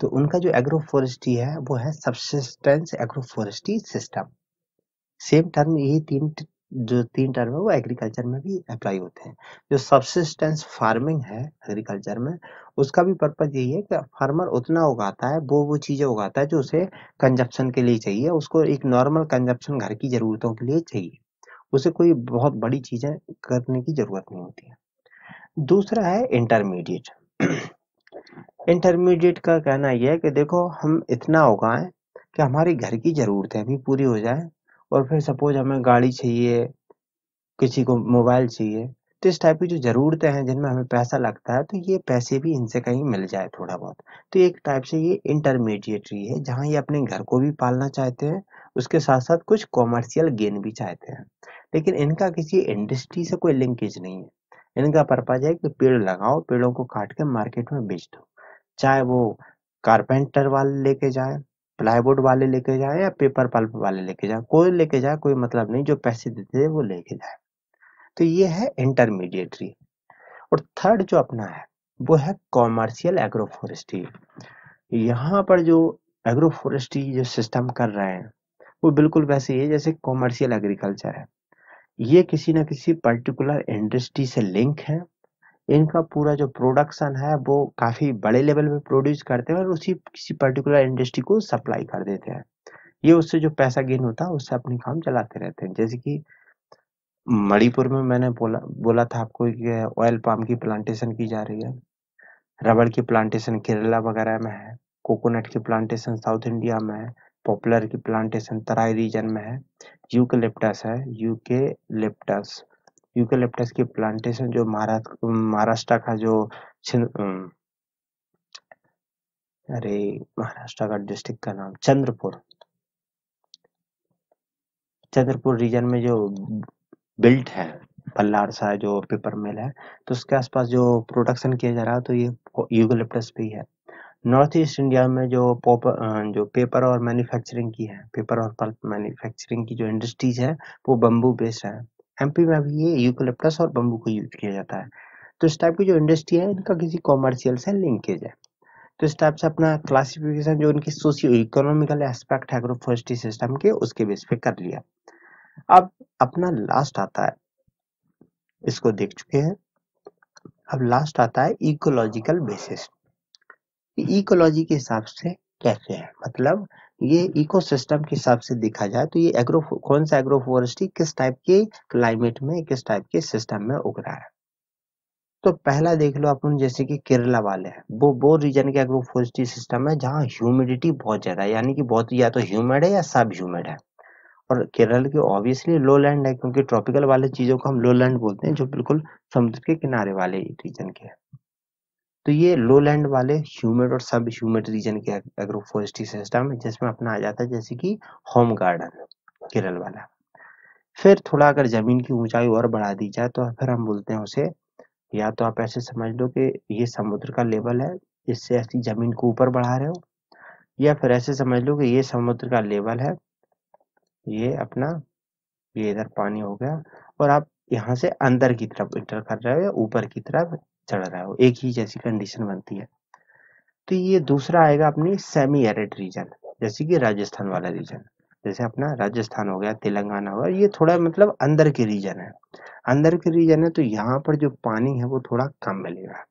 तो उनका जो एग्रोफोरेस्ट्री है वो है subsistence agroforestry system same term यही तीन जो तीन टर्म है वो एग्रीकल्चर में भी अप्लाई होते हैं जो सबसिस्टेंस फार्मिंग है एग्रीकल्चर में उसका भी पर्पज यही है कि फार्मर उतना उगाता है वो वो चीज़ें उगाता है जो उसे कंजप्शन के लिए चाहिए उसको एक नॉर्मल कंजप्शन घर की ज़रूरतों के लिए चाहिए उसे कोई बहुत बड़ी चीज़ें करने की ज़रूरत नहीं होती है दूसरा है इंटरमीडिएट इंटरमीडिएट का कहना यह है कि देखो हम इतना उगाएं कि हमारी घर की ज़रूरतें भी पूरी हो जाए और फिर सपोज़ हमें गाड़ी चाहिए, किसी को मोबाइल चाहिए, तो इस टाइप की जो ज़रूरतें हैं जिनमें हमें पैसा लगता है तो ये पैसे भी इनसे कहीं मिल जाए थोड़ा बहुत। तो एक टाइप से ये इंटरमीडिएटरी है जहाँ ये अपने घर को भी पालना चाहते हैं, उसके साथ-साथ कुछ कॉमर्शियल गेन भी चाहते हैं। लेकिन इनका किसी इंडस्ट्री से कोई लिंकेज नहीं है। इनका पर्पज है कि पेड़ लगाओ पेड़ों को काट के मार्केट में बेच दो चाहे वो कारपेंटर वाले लेके जाए प्लाईवुड वाले लेके जाए या पेपर पल्प वाले लेके जाए कोई लेके जाए कोई मतलब नहीं जो पैसे देते हैं वो लेके जाए तो ये है इंटरमीडिएटरी और थर्ड जो अपना है वो है कॉमर्शियल एग्रोफोरेस्ट्री यहाँ पर जो एग्रोफोरेस्ट्री जो सिस्टम कर रहे हैं वो बिल्कुल वैसे ही है जैसे कॉमर्शियल एग्रीकल्चर है ये किसी ना किसी पर्टिकुलर इंडस्ट्री से लिंक है इनका पूरा जो प्रोडक्शन है वो काफ़ी बड़े लेवल पे प्रोड्यूस करते हैं और उसी किसी पर्टिकुलर इंडस्ट्री को सप्लाई कर देते हैं ये उससे जो पैसा गेन होता है उससे अपने काम चलाते रहते हैं जैसे कि मणिपुर में मैंने बोला बोला था आपको ऑयल पाम की प्लांटेशन की जा रही है रबड़ की प्लांटेशन केरला वगैरह में है कोकोनट की प्लांटेशन साउथ इंडिया में है पॉपुलर की प्लांटेशन तराई रीजन में है यूकेलिप्टस है यूकेलिप्टस यूकेलिप्टस की प्लांटेशन जो महाराष्ट्र का जो अरे महाराष्ट्र का डिस्ट्रिक्ट का नाम चंद्रपुर चंद्रपुर रीजन में जो बिल्ट है पल्लार सा जो पेपर मिल है तो उसके आसपास जो प्रोडक्शन किया जा रहा है तो ये यूगोलिप्टस भी है नॉर्थ ईस्ट इंडिया में जो पॉप जो पेपर और मैन्युफैक्चरिंग की है पेपर और पल्प मैन्युफैक्चरिंग की जो इंडस्ट्रीज है वो बम्बू बेस्ड है एमपी में भी ये यूकोलिप्टस और बम्बू को यूज किया जाता है तो इस टाइप की जो इंडस्ट्री है इनका किसी कॉमर्शियल से लिंकेज है तो इस टाइप से अपना क्लासिफिकेशन जो इनकी सोशियो इकोनॉमिकल एस्पेक्ट है एग्रोफॉरेस्ट्री सिस्टम के उसके बेस पे कर लिया अब अपना लास्ट आता है इसको देख चुके हैं अब लास्ट आता है इकोलॉजिकल बेसिस इकोलॉजी के हिसाब से कैसे है मतलब ये इकोसिस्टम के हिसाब से देखा जाए तो ये एग्रो कौन सा एग्रो फॉरेस्ट्री किस टाइप के क्लाइमेट में किस टाइप के सिस्टम में उग रहा है तो पहला देख लो अपन जैसे कि केरला वाले हैं वो वो रीजन के एग्रो फॉरेस्ट्री सिस्टम है जहाँ ह्यूमिडिटी बहुत ज्यादा है यानी कि बहुत या तो ह्यूमिड है या सब ह्यूमिड है और केरल के ऑब्वियसली लो लैंड है क्योंकि ट्रॉपिकल वाले चीजों को हम लो लैंड बोलते हैं जो बिल्कुल समुद्र के किनारे वाले रीजन के हैं तो ये लो लैंड वाले ह्यूमिड और सब ह्यूमिड रीजन के एग्रोफोरेस्ट्री सिस्टम जिसमें अपना आ जाता है जैसे कि होम गार्डन केरल वाला फिर थोड़ा अगर जमीन की ऊंचाई और बढ़ा दी जाए तो फिर हम बोलते हैं उसे या तो आप ऐसे समझ लो कि ये समुद्र का लेवल है इससे ऐसी जमीन को ऊपर बढ़ा रहे हो या फिर ऐसे समझ लो कि ये समुद्र का लेवल है ये अपना ये इधर पानी हो गया और आप यहाँ से अंदर की तरफ इंटर कर रहे हो या ऊपर की तरफ चढ़ रहा हो एक ही जैसी कंडीशन बनती है तो ये दूसरा आएगा अपनी सेमी एरिड रीजन जैसे कि राजस्थान वाला रीजन जैसे अपना राजस्थान हो गया तेलंगाना हो गया ये थोड़ा मतलब अंदर के रीजन है अंदर के रीजन है तो यहाँ पर जो पानी है वो थोड़ा कम मिलेगा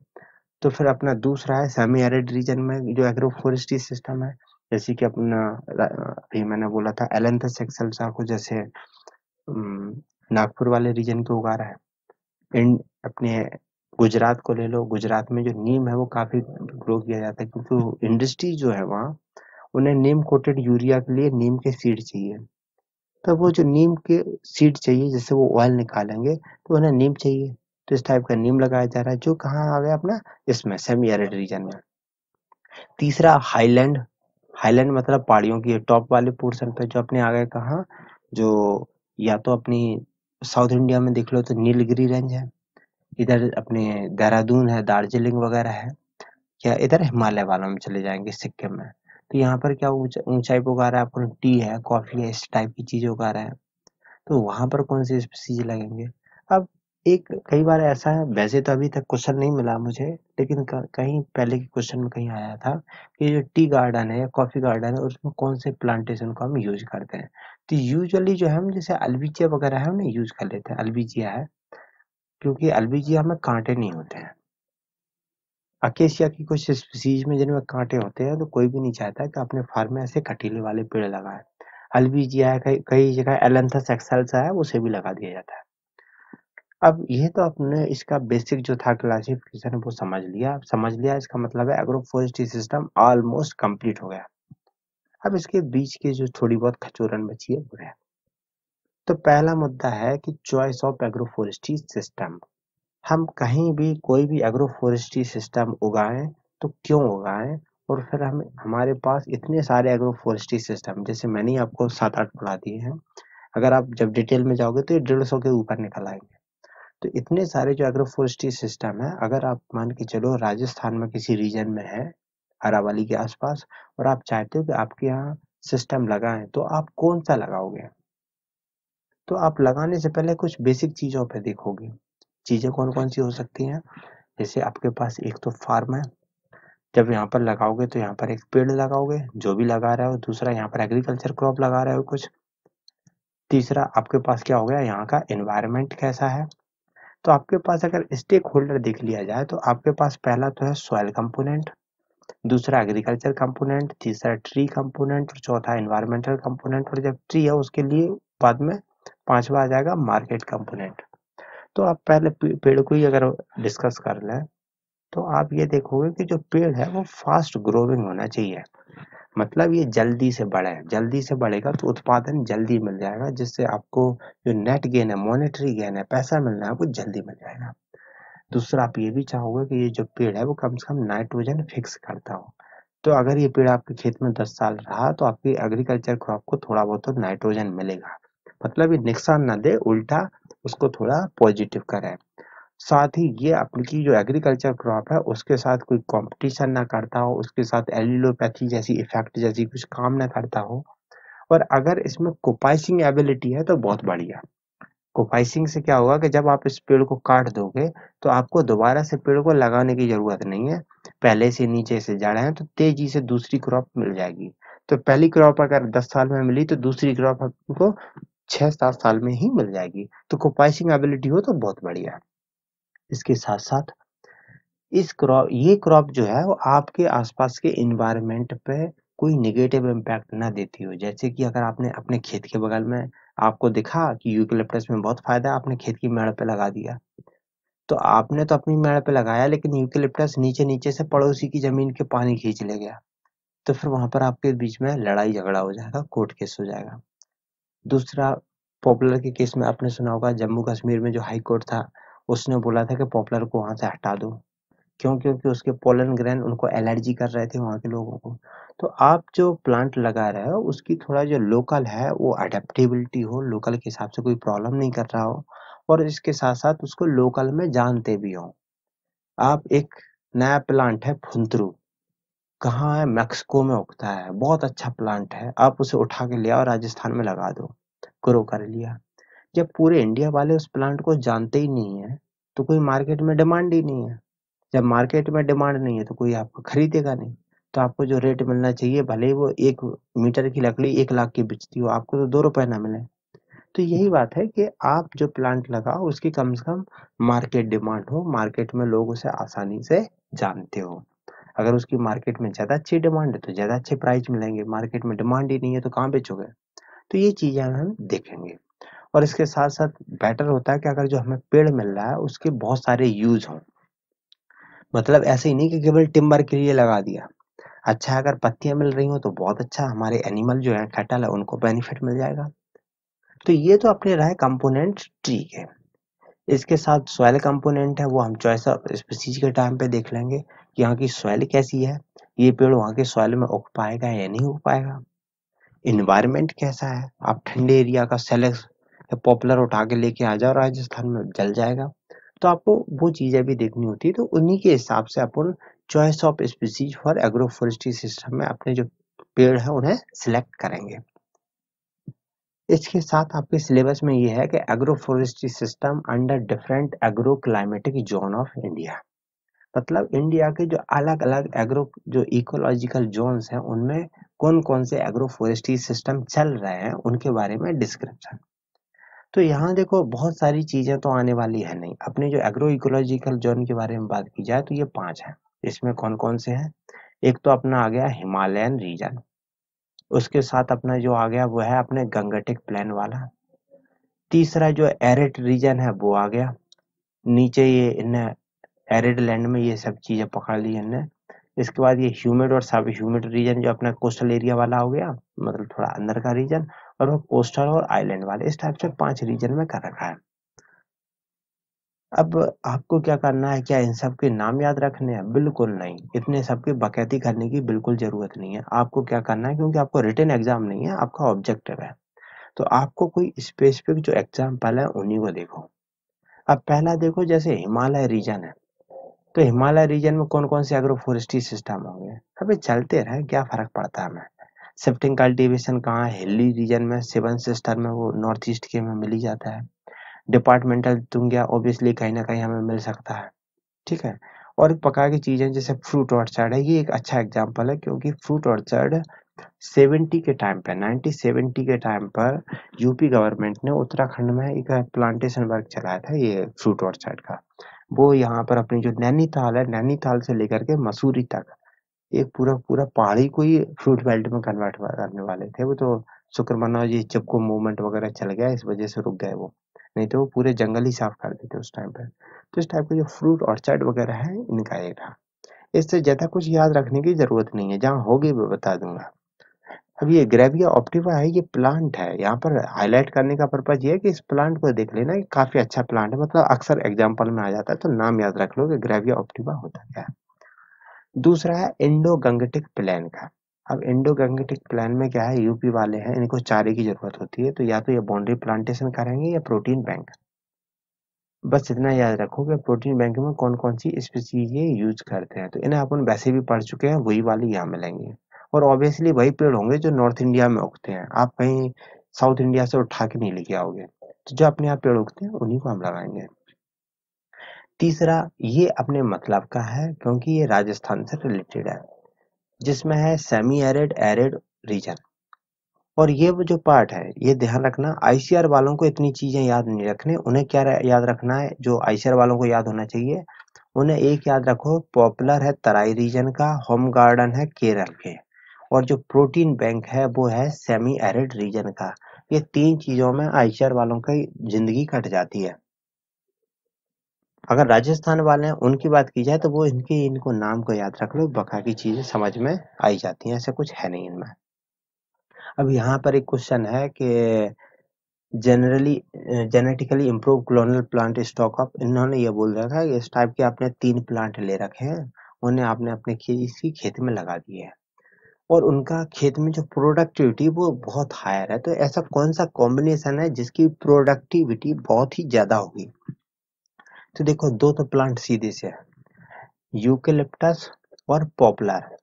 तो फिर अपना दूसरा है सेमी एरिड रीजन में जो एग्रोफोरेस्ट्री सिस्टम है जैसे कि अपना अभी मैंने बोला था एलेंथस एक्सलसा को जैसे नागपुर वाले रीजन को उगा रहा है इन अपने गुजरात को ले लो गुजरात में जो नीम है वो काफी ग्रो किया जाता है क्योंकि इंडस्ट्री जो है वहाँ उन्हें नीम कोटेड यूरिया के लिए नीम के सीड चाहिए तब तो वो जो नीम के सीड चाहिए जैसे वो ऑयल निकालेंगे तो उन्हें नीम चाहिए तो इस टाइप का नीम लगाया जा रहा है जो कहाँ आ गया अपना इसमें सेमी एरिड रीजन में तीसरा हाईलैंड हाईलैंड मतलब पहाड़ियों की टॉप वाले पोर्सन पे जो अपने आ गए कहाँ जो या तो अपनी साउथ इंडिया में देख लो तो नीलगिरी रेंज है इधर अपने देहरादून है दार्जिलिंग वगैरह है या इधर हिमालय वालों में चले जाएंगे सिक्किम में तो यहाँ पर क्या ऊंचाई पर उगा रहा है आपको टी है कॉफी है इस टाइप की चीज उगा रहा है तो वहां पर कौन सी चीज लगेंगे अब एक कई बार ऐसा है वैसे तो अभी तक क्वेश्चन नहीं मिला मुझे लेकिन कहीं पहले के क्वेश्चन में कहीं आया था कि जो टी गार्डन है या कॉफी गार्डन है उसमें कौन से प्लांटेशन को हम यूज करते हैं तो यूजुअली जो है हम जैसे अलबीजिया वगैरह है हम यूज कर लेते हैं अलबीजिया है क्योंकि अल्बिजिया में कांटे नहीं होते हैं अकेशिया की कुछ स्पीसीज में जिनमें कांटे होते हैं तो कोई भी नहीं चाहता कि अपने फार्म में ऐसे कटीले वाले पेड़ लगाए अल्बिजिया है कई जगह एलेंथस एक्सलसा है उसे भी लगा दिया जाता है अब ये तो आपने इसका बेसिक जो था क्लासिफिकेशन वो समझ लिया समझ लिया इसका मतलब है एग्रोफोरेस्ट्री सिस्टम ऑलमोस्ट कंप्लीट हो गया अब इसके बीच के जो थोड़ी बहुत खचोरन बची है वो है तो पहला मुद्दा है कि चॉइस ऑफ एग्रोफोरेस्ट्री सिस्टम हम कहीं भी कोई भी एग्रोफोरेस्ट्री सिस्टम उगाएं तो क्यों उगाएं और फिर हम हमारे पास इतने सारे एग्रोफोरेस्ट्री सिस्टम जैसे मैंने आपको सात आठ पढ़ा दिए हैं अगर आप जब डिटेल में जाओगे तो ये डेढ़ सौ के ऊपर निकल आएंगे तो इतने सारे जो एग्रोफोरेस्ट्री सिस्टम है अगर आप मान के चलो राजस्थान में किसी रीजन में है अरावली के आसपास और आप चाहते हो कि आपके यहाँ सिस्टम लगाएं तो आप कौन सा लगाओगे तो आप लगाने से पहले कुछ बेसिक चीज़ों पर देखोगे चीज़ें कौन कौन सी हो सकती हैं जैसे आपके पास एक तो फार्म है जब यहाँ पर लगाओगे तो यहाँ पर एक पेड़ लगाओगे जो भी लगा रहे हो दूसरा यहाँ पर एग्रीकल्चर क्रॉप लगा रहे हो कुछ तीसरा आपके पास क्या हो गया यहाँ का एनवायरमेंट कैसा है तो आपके पास अगर स्टेक होल्डर देख लिया जाए तो आपके पास पहला तो है सॉयल कंपोनेंट दूसरा एग्रीकल्चर कंपोनेंट तीसरा ट्री कंपोनेंट और चौथा एनवायरमेंटल कंपोनेंट और जब ट्री है उसके लिए बाद में पांचवा आ जाएगा मार्केट कंपोनेंट तो आप पहले पेड़ को ही अगर डिस्कस कर लें तो आप ये देखोगे कि जो पेड़ है वो फास्ट ग्रोविंग होना चाहिए मतलब ये जल्दी से बढ़े जल्दी से बढ़ेगा तो उत्पादन जल्दी मिल जाएगा जिससे आपको जो नेट गेन है मॉनेटरी गेन है पैसा मिलना है वो जल्दी मिल जाएगा दूसरा आप ये भी चाहोगे कि ये जो पेड़ है वो कम से कम नाइट्रोजन फिक्स करता हो तो अगर ये पेड़ आपके खेत में दस साल रहा तो आपकी एग्रीकल्चर क्रॉप को थोड़ा बहुत तो नाइट्रोजन मिलेगा मतलब ये नुकसान ना दे उल्टा उसको थोड़ा पॉजिटिव करें साथ ही ये आपकी जो एग्रीकल्चर क्रॉप है उसके साथ कोई कंपटीशन ना करता हो उसके साथ एलिलोपैथी जैसी इफेक्ट जैसी कुछ काम ना करता हो और अगर इसमें कोपाइसिंग एबिलिटी है तो बहुत बढ़िया कोपाइसिंग से क्या होगा कि जब आप इस पेड़ को काट दोगे तो आपको दोबारा से पेड़ को लगाने की जरूरत नहीं है पहले से नीचे से जड़ है तो तेजी से दूसरी क्रॉप मिल जाएगी तो पहली क्रॉप अगर दस साल में मिली तो दूसरी क्रॉप आपको छह सात साल में ही मिल जाएगी तो कोपाइसिंग एबिलिटी हो तो बहुत बढ़िया है इसके साथ साथ इस क्रॉप ये क्रॉप जो है वो आपके आसपास के इन्वायरमेंट पे कोई निगेटिव इम्पैक्ट ना देती हो जैसे कि अगर आपने अपने खेत के बगल में आपको दिखा कि यूकिलिप्टस में बहुत फायदा है आपने खेत की मेड़ पे लगा दिया तो आपने तो अपनी मेड़ पे लगाया लेकिन यूकिलिप्टस नीचे नीचे से पड़ोसी की जमीन के पानी खींच ले गया तो फिर वहां पर आपके बीच में लड़ाई झगड़ा हो जाएगा कोर्ट केस हो जाएगा दूसरा पॉपुलर के केस में आपने सुना होगा जम्मू कश्मीर में जो हाई कोर्ट था उसने बोला था कि पॉपुलर को वहां से हटा दो क्यों क्योंकि उसके पोलन ग्रैन उनको एलर्जी कर रहे थे वहां के लोगों को तो आप जो प्लांट लगा रहे हो उसकी थोड़ा जो लोकल है वो अडेप्टेबिलिटी हो लोकल के हिसाब से कोई प्रॉब्लम नहीं कर रहा हो और इसके साथ साथ उसको लोकल में जानते भी हो आप एक नया प्लांट है फुंतरू कहाँ है मैक्सिको में उगता है बहुत अच्छा प्लांट है आप उसे उठा के लिया और राजस्थान में लगा दो ग्रो कर लिया जब पूरे इंडिया वाले उस प्लांट को जानते ही नहीं है तो कोई मार्केट में डिमांड ही नहीं है जब मार्केट में डिमांड नहीं है तो कोई आपको खरीदेगा नहीं तो आपको जो रेट मिलना चाहिए भले ही वो एक मीटर की लकड़ी एक लाख की बिकती हो आपको तो दो रुपए ना मिले तो यही बात है कि आप जो प्लांट लगाओ उसकी कम से कम मार्केट डिमांड हो मार्केट में लोग उसे आसानी से जानते हो अगर उसकी मार्केट में ज़्यादा अच्छी डिमांड है तो ज़्यादा अच्छे प्राइस मिलेंगे मार्केट में डिमांड ही नहीं है तो कहाँ बेचोगे तो ये चीज़ें हम देखेंगे और इसके साथ साथ बेटर होता है कि अगर जो हमें पेड़ मिल रहा है उसके बहुत सारे यूज हों मतलब ऐसे ही नहीं कि केवल टिम्बर के लिए लगा दिया अच्छा अगर पत्तियां मिल रही हो तो बहुत अच्छा हमारे एनिमल जो है कैटल है उनको बेनिफिट मिल जाएगा तो ये तो अपने रहे कंपोनेंट ट्री के इसके साथ सॉयल कंपोनेंट है वो हम चॉइस ऑफ स्पीसीज के टाइम पे देख लेंगे कि यहाँ की सॉइल कैसी है ये पेड़ वहाँ के सॉइल में उग पाएगा या नहीं उग पाएगा इन्वायरमेंट कैसा है आप ठंडे एरिया का सेलेक्स पॉपुलर उठा के लेके आ जाओ राजस्थान में जल जाएगा तो आपको वो चीज़ें भी देखनी होती है तो उन्हीं के हिसाब से अपन choice of species for agro forestry system में अपने जो पेड़ है उन्हें सिलेक्ट करेंगे इसके साथ आपके सिलेबस में ये है कि agro forestry system under different agro climatic zone of India मतलब इंडिया के जो अलग अलग एग्रो जो इकोलॉजिकल जोन्स हैं उनमें कौन कौन से एग्रो फॉरेस्ट्री सिस्टम चल रहे हैं उनके बारे में डिस्क्रिप्शन तो यहाँ देखो बहुत सारी चीजें तो आने वाली है नहीं अपने जो एग्रो इकोलॉजिकल जोन के बारे में बात की जाए तो ये पांच है इसमें कौन कौन से हैं एक तो अपना आ गया हिमालयन रीजन उसके साथ अपना जो आ गया वो है अपने गंगटिक प्लेन वाला तीसरा जो एरेट रीजन है वो आ गया नीचे ये एरिड लैंड में ये सब चीजें पकड़ ली हमने इसके बाद ये ह्यूमिड और सब ह्यूमिड रीजन जो अपना कोस्टल एरिया वाला हो गया मतलब थोड़ा अंदर का रीजन और वो कोस्टल और आइलैंड वाले इस टाइप से पांच रीजन में कर रखा है अब आपको क्या करना है क्या इन सब के नाम याद रखने हैं बिल्कुल नहीं इतने सबके बकैती करने की बिल्कुल जरूरत नहीं है आपको क्या करना है क्योंकि आपको रिटर्न एग्जाम नहीं है आपका ऑब्जेक्टिव है तो आपको कोई स्पेसिफिक जो एग्जाम्पल है उन्हीं को देखो अब पहला देखो जैसे हिमालय रीजन है तो हिमालय रीजन में कौन कौन से एग्रो फॉरेस्ट्री सिस्टम होंगे अभी चलते रहे क्या फर्क पड़ता है हमें शिफ्टिंग कल्टीवेशन कहाँ हिली रीजन में सेवन सिस्टर में वो नॉर्थ ईस्ट के में मिली जाता है डिपार्टमेंटल तुंगिया ऑब्वियसली कहीं ना कहीं हमें मिल सकता है ठीक है और पका की चीज़ें जैसे फ्रूट ऑर्चर्ड है ये एक अच्छा एग्जाम्पल है क्योंकि फ्रूट ऑर्चर्ड सेवेंटी के टाइम पर नाइनटीन सेवेंटी के टाइम पर यूपी गवर्नमेंट ने उत्तराखंड में एक प्लांटेशन वर्क चलाया था ये फ्रूट ऑर्चर्ड का वो यहाँ पर अपनी जो नैनीताल है नैनीताल से लेकर के मसूरी तक एक पूरा पूरा पहाड़ी को ही फ्रूट बेल्ट में कन्वर्ट करने वाले थे वो तो शुक्र मनाओ ये चिपको मूवमेंट वगैरह चल गया इस वजह से रुक गए वो नहीं तो वो पूरे जंगल ही साफ कर देते उस टाइम पर तो इस टाइप के जो फ्रूट ऑर्चर्ड वगैरह है इनका ये था इससे ज़्यादा कुछ याद रखने की ज़रूरत नहीं है जहाँ होगी वो बता दूंगा अब ये ग्रेविया ऑप्टिवा है ये प्लांट है यहाँ पर हाईलाइट करने का पर्पज ये है कि इस प्लांट को देख लेना ये काफी अच्छा प्लांट है मतलब अक्सर एग्जाम्पल में आ जाता है तो नाम याद रख लो कि ग्रेविया ऑप्टिवा होता क्या है दूसरा है इंडो गंगटिक प्लान का अब इंडो गंगटिक प्लान में क्या है यूपी वाले हैं इनको चारे की जरूरत होती है तो या तो ये बाउंड्री प्लांटेशन करेंगे या प्रोटीन बैंक बस इतना याद रखो कि प्रोटीन बैंक में कौन कौन सी स्पीसीज ये यूज करते हैं तो इन्हें अपन वैसे भी पढ़ चुके हैं वही वाली यहाँ मिलेंगे और ऑब्वियसली वही पेड़ होंगे जो नॉर्थ इंडिया में उगते हैं आप कहीं साउथ इंडिया से उठा के नहीं लेके आओगे तो जो अपने आप पेड़ उगते हैं उन्हीं को हम लगाएंगे तीसरा ये अपने मतलब का है क्योंकि ये राजस्थान से रिलेटेड है जिसमें है सेमी एरिड एरिड रीजन और ये वो जो पार्ट है ये ध्यान रखना आईसीआर वालों को इतनी चीजें याद नहीं रखने उन्हें क्या याद रखना है जो आईसीआर वालों को याद होना चाहिए उन्हें एक याद रखो पॉपुलर है तराई रीजन का होम गार्डन है केरल के और जो प्रोटीन बैंक है वो है सेमी एरिड रीजन का ये तीन चीजों में आईसीआर वालों की जिंदगी कट जाती है अगर राजस्थान वाले हैं उनकी बात की जाए तो वो इनके इनको नाम को याद रख लो बका की चीजें समझ में आई जाती हैं ऐसा कुछ है नहीं इनमें अब यहाँ पर एक क्वेश्चन है कि generally genetically improve clonal plant stock of इन्होंने ये बोल रखा है इस टाइप के आपने तीन प्लांट ले रखे हैं उन्हें आपने अपने इसकी खेत में लगा दिए हैं और उनका खेत में जो प्रोडक्टिविटी वो बहुत हायर है तो ऐसा कौन सा कॉम्बिनेशन है जिसकी प्रोडक्टिविटी बहुत ही ज्यादा होगी तो देखो दो तो प्लांट सीधे से है यूकेलिप्टस और पॉपुलर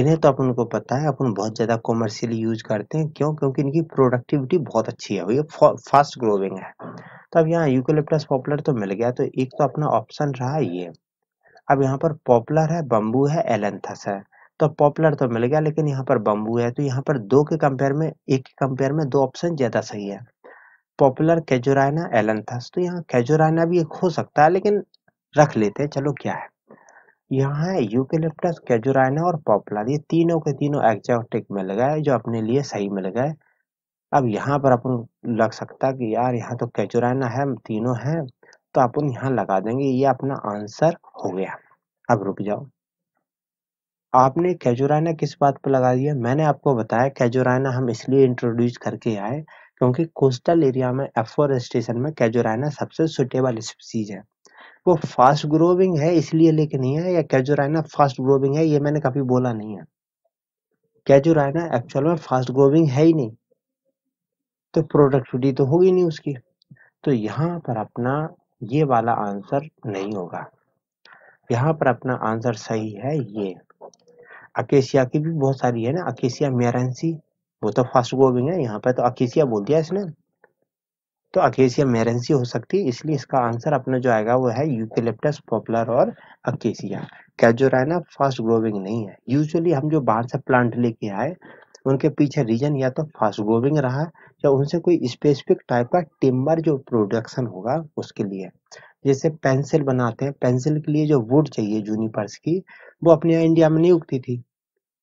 इन्हें तो अपन को पता है अपन बहुत ज़्यादा कॉमर्शियली यूज करते हैं क्यों क्योंकि इनकी प्रोडक्टिविटी बहुत अच्छी है ये फास्ट ग्रोविंग है तो अब यहाँ यूकेलिप्टस पॉपुलर तो मिल गया तो एक तो अपना ऑप्शन रहा ये अब यहाँ पर पॉपुलर है बम्बू है एलेंथस है तो पॉपुलर तो मिल गया लेकिन यहाँ पर बम्बू है तो यहाँ पर दो के कंपेयर में एक के कंपेयर में दो ऑप्शन ज़्यादा सही है पॉपुलर कैजोराइना एलंथस तो यहाँ कैजोराइना भी एक हो सकता है लेकिन रख लेते हैं चलो क्या है यहाँ है यूकेलिप्टस कैजोराइना और पॉपुलर ये तीनों के तीनों एक्जोटिक मिल गए जो अपने लिए सही मिल गए अब यहाँ पर अपन लग सकता कि यार यहाँ तो कैजोराइना है तीनों है तो अपन यहाँ लगा देंगे ये अपना आंसर हो गया अब रुक जाओ आपने कैजुराना किस बात पर लगा दिया? मैंने आपको बताया कैजुराना हम इसलिए इंट्रोड्यूस करके आए क्योंकि कोस्टल एरिया में एफोरेस्टेशन में कैजुराना सबसे सुटेबल स्पीसीज है वो फास्ट ग्रोविंग है इसलिए लेके नहीं है या कैजुराना फास्ट ग्रोविंग है ये मैंने कभी बोला नहीं है कैजुराना एक्चुअल में फास्ट ग्रोविंग है ही नहीं तो प्रोडक्टिविटी तो होगी नहीं उसकी तो यहाँ पर अपना ये वाला आंसर नहीं होगा यहाँ पर अपना आंसर सही है ये अकेशिया की भी बहुत सारी है ना अकेशिया मेरेंसी वो तो फास्ट ग्रोविंग है यहाँ पे तो अकेशिया बोल दिया इसने तो अकेशिया मेरेंसी हो सकती है इसलिए इसका आंसर अपना जो आएगा वो है यूकेलिप्टस पॉपुलर और अकेशिया क्या जो रहा है ना फास्ट ग्रोविंग नहीं है यूजली हम जो बाहर से प्लांट लेके आए उनके पीछे रीजन या तो फास्ट ग्रोविंग रहा या उनसे कोई स्पेसिफिक टाइप का टिम्बर जो प्रोडक्शन होगा उसके लिए जैसे पेंसिल बनाते हैं पेंसिल के लिए जो वुड चाहिए जूनिपर्स की वो अपने यहाँ इंडिया में नहीं उगती थी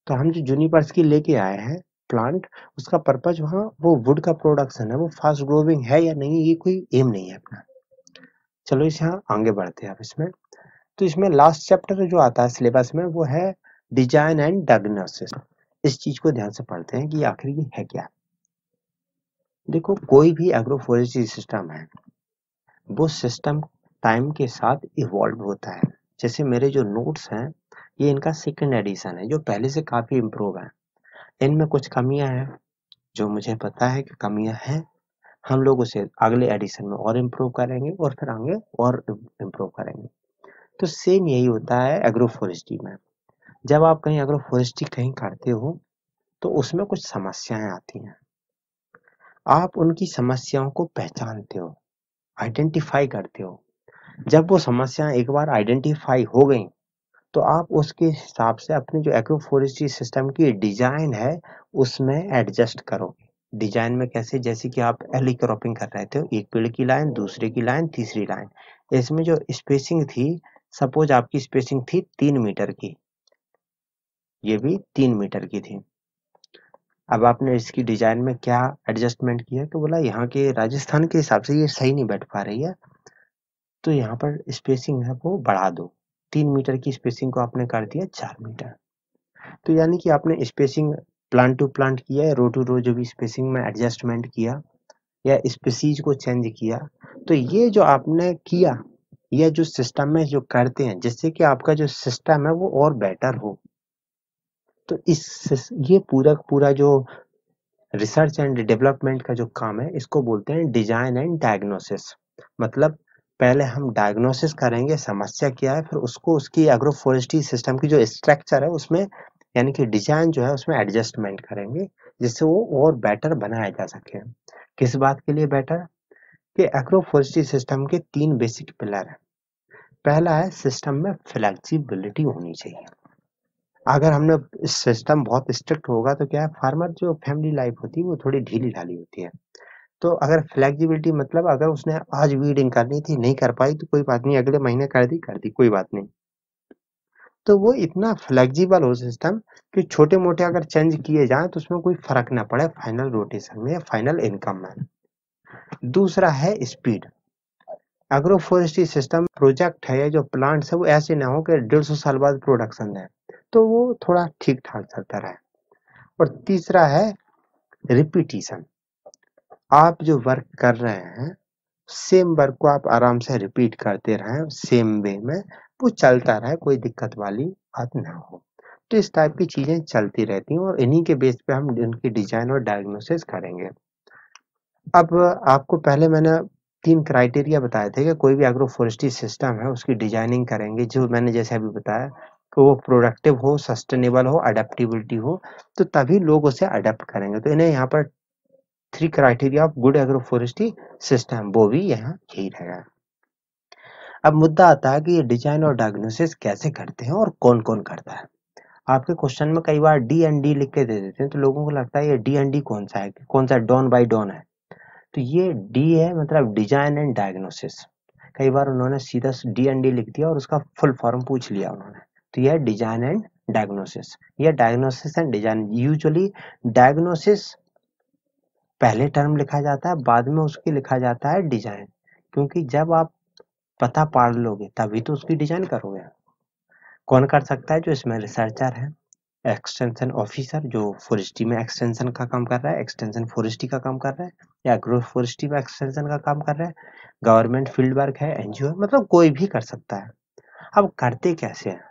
तो हम जो जूनिपर्स की लेके आए हैं प्लांट उसका पर्पज वहाँ वो वुड का प्रोडक्शन है वो फास्ट ग्रोविंग है या नहीं ये कोई एम नहीं है अपना चलो इसे यहाँ आगे बढ़ते हैं आप इसमें तो इसमें लास्ट चैप्टर जो आता है सिलेबस में वो है डिजाइन एंड डायग्नोसिस इस चीज को ध्यान से पढ़ते हैं कि आखिर ये है क्या देखो कोई भी एग्रोफोरेस्ट्री सिस्टम है वो सिस्टम टाइम के साथ इवॉल्व होता है जैसे मेरे जो नोट्स हैं ये इनका सेकेंड एडिशन है जो पहले से काफ़ी इम्प्रूव है इनमें कुछ कमियां हैं जो मुझे पता है कि कमियां हैं हम लोग उसे अगले एडिशन में और इम्प्रूव करेंगे और फिर आगे और इम्प्रूव करेंगे तो सेम यही होता है एग्रो फॉरेस्ट्री में जब आप कहीं एग्रो फॉरेस्ट्री कहीं करते हो तो उसमें कुछ समस्याएं आती हैं आप उनकी समस्याओं को पहचानते हो आइडेंटिफाई करते हो जब वो समस्याएं एक बार आइडेंटिफाई हो गई तो आप उसके हिसाब से अपनी जो एक्वाफोरेस्ट्री सिस्टम की डिजाइन है उसमें एडजस्ट करोगे डिजाइन में कैसे जैसे कि आप एली क्रॉपिंग कर रहे थे एक पेड़ की लाइन दूसरे की लाइन तीसरी लाइन इसमें जो स्पेसिंग थी सपोज आपकी स्पेसिंग थी तीन मीटर की ये भी तीन मीटर की थी अब आपने इसकी डिजाइन में क्या एडजस्टमेंट किया तो बोला यहाँ के राजस्थान के हिसाब से ये सही नहीं बैठ पा रही है तो यहाँ पर स्पेसिंग है वो बढ़ा दो तीन मीटर की स्पेसिंग को आपने काट दिया चार मीटर तो यानी कि आपने स्पेसिंग प्लांट टू प्लांट किया या रो टू रो जो भी स्पेसिंग में एडजस्टमेंट किया या स्पेसीज को चेंज किया तो ये जो आपने किया या जो सिस्टम में जो करते हैं जिससे कि आपका जो सिस्टम है वो और बेटर हो तो इस ये पूरा पूरा जो रिसर्च एंड डेवलपमेंट का जो काम है इसको बोलते हैं डिजाइन एंड डायग्नोसिस मतलब पहले हम डायग्नोसिस करेंगे समस्या क्या है फिर उसको उसकी एग्रोफोरेस्ट्री सिस्टम की जो स्ट्रक्चर है उसमें यानी कि डिजाइन जो है उसमें एडजस्टमेंट करेंगे जिससे वो और बेटर बनाया जा सके किस बात के लिए बेटर कि एग्रोफोरेस्ट्री सिस्टम के तीन बेसिक पिलर हैं पहला है सिस्टम में फ्लैक्सीबिलिटी होनी चाहिए अगर हमने सिस्टम बहुत स्ट्रिक्ट होगा तो क्या है फार्मर जो फैमिली लाइफ होती है वो थोड़ी ढीली ढाली होती है तो अगर फ्लेक्सिबिलिटी मतलब अगर उसने आज वीडिंग करनी थी नहीं कर पाई तो कोई बात नहीं अगले महीने कर दी कर दी कोई बात नहीं तो वो इतना फ्लेक्सिबल हो सिस्टम कि छोटे मोटे अगर चेंज किए जाए तो उसमें कोई फर्क ना पड़े फाइनल रोटेशन में फाइनल इनकम में दूसरा है speed agro forestry system project है जो प्लांट है वो ऐसे ना हो कि डेढ़ सौ साल बाद प्रोडक्शन है तो वो थोड़ा ठीक ठाक चलता रहे और तीसरा है रिपीटिशन आप जो वर्क कर रहे हैं सेम वर्क को आप आराम से रिपीट करते रहें सेम वे में वो चलता रहे कोई दिक्कत वाली बात ना हो तो इस टाइप की चीज़ें चलती रहती हैं और इन्हीं के बेस पे हम इनकी डिजाइन और डायग्नोसिस करेंगे अब आपको पहले मैंने तीन क्राइटेरिया बताए थे कि कोई भी एग्रो फॉरेस्ट्री सिस्टम है उसकी डिजाइनिंग करेंगे जो मैंने जैसे अभी बताया कि वो प्रोडक्टिव हो सस्टेनेबल हो अडेप्टिबिलिटी हो तो तभी लोग उसे अडेप्ट करेंगे तो इन्हें यहाँ पर three criteria of good agroforestry system वो भी यहाँ यही रहेगा अब मुद्दा आता है कि ये डिजाइन और डायग्नोसिस कैसे करते हैं और कौन कौन करता है आपके क्वेश्चन में कई बार डी एन डी लिख के दे देते हैं तो लोगों को लगता है ये डी एन डी कौन सा है कौन सा डॉन बाई डॉन है तो ये डी है मतलब डिजाइन एंड डायग्नोसिस कई बार उन्होंने सीधा डी एन डी लिख दिया और उसका फुल फॉर्म पूछ लिया उन्होंने तो यह डिजाइन एंड डायग्नोसिस या diagnosis and design usually diagnosis पहले टर्म लिखा जाता है बाद में उसकी लिखा जाता है डिजाइन क्योंकि जब आप पता पाड़ लोगे तभी तो उसकी डिजाइन करोगे कौन कर सकता है जो इसमें रिसर्चर है एक्सटेंशन ऑफिसर जो फॉरेस्ट्री में एक्सटेंशन का काम कर रहा है एक्सटेंशन फॉरेस्ट्री का काम कर रहा है या एग्रो फॉरेस्ट्री में एक्सटेंशन का काम कर रहा है गवर्नमेंट फील्ड वर्क है एनजीओ मतलब कोई भी कर सकता है अब करते कैसे हैं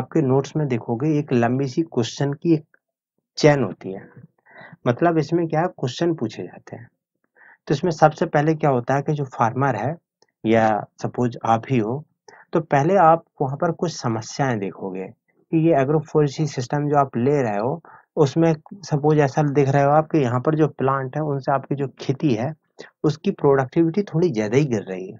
आपके नोट्स में देखोगे एक लंबी सी क्वेश्चन की एक चैन होती है मतलब इसमें क्या है क्वेश्चन पूछे जाते हैं तो इसमें सबसे पहले क्या होता है कि जो फार्मर है या सपोज आप ही हो तो पहले आप वहाँ पर कुछ समस्याएं देखोगे कि ये एग्रोफोरेस्ट्री सिस्टम जो आप ले रहे हो उसमें सपोज ऐसा देख रहे हो आपके यहाँ पर जो प्लांट है उनसे आपकी जो खेती है उसकी प्रोडक्टिविटी थोड़ी ज़्यादा ही गिर रही है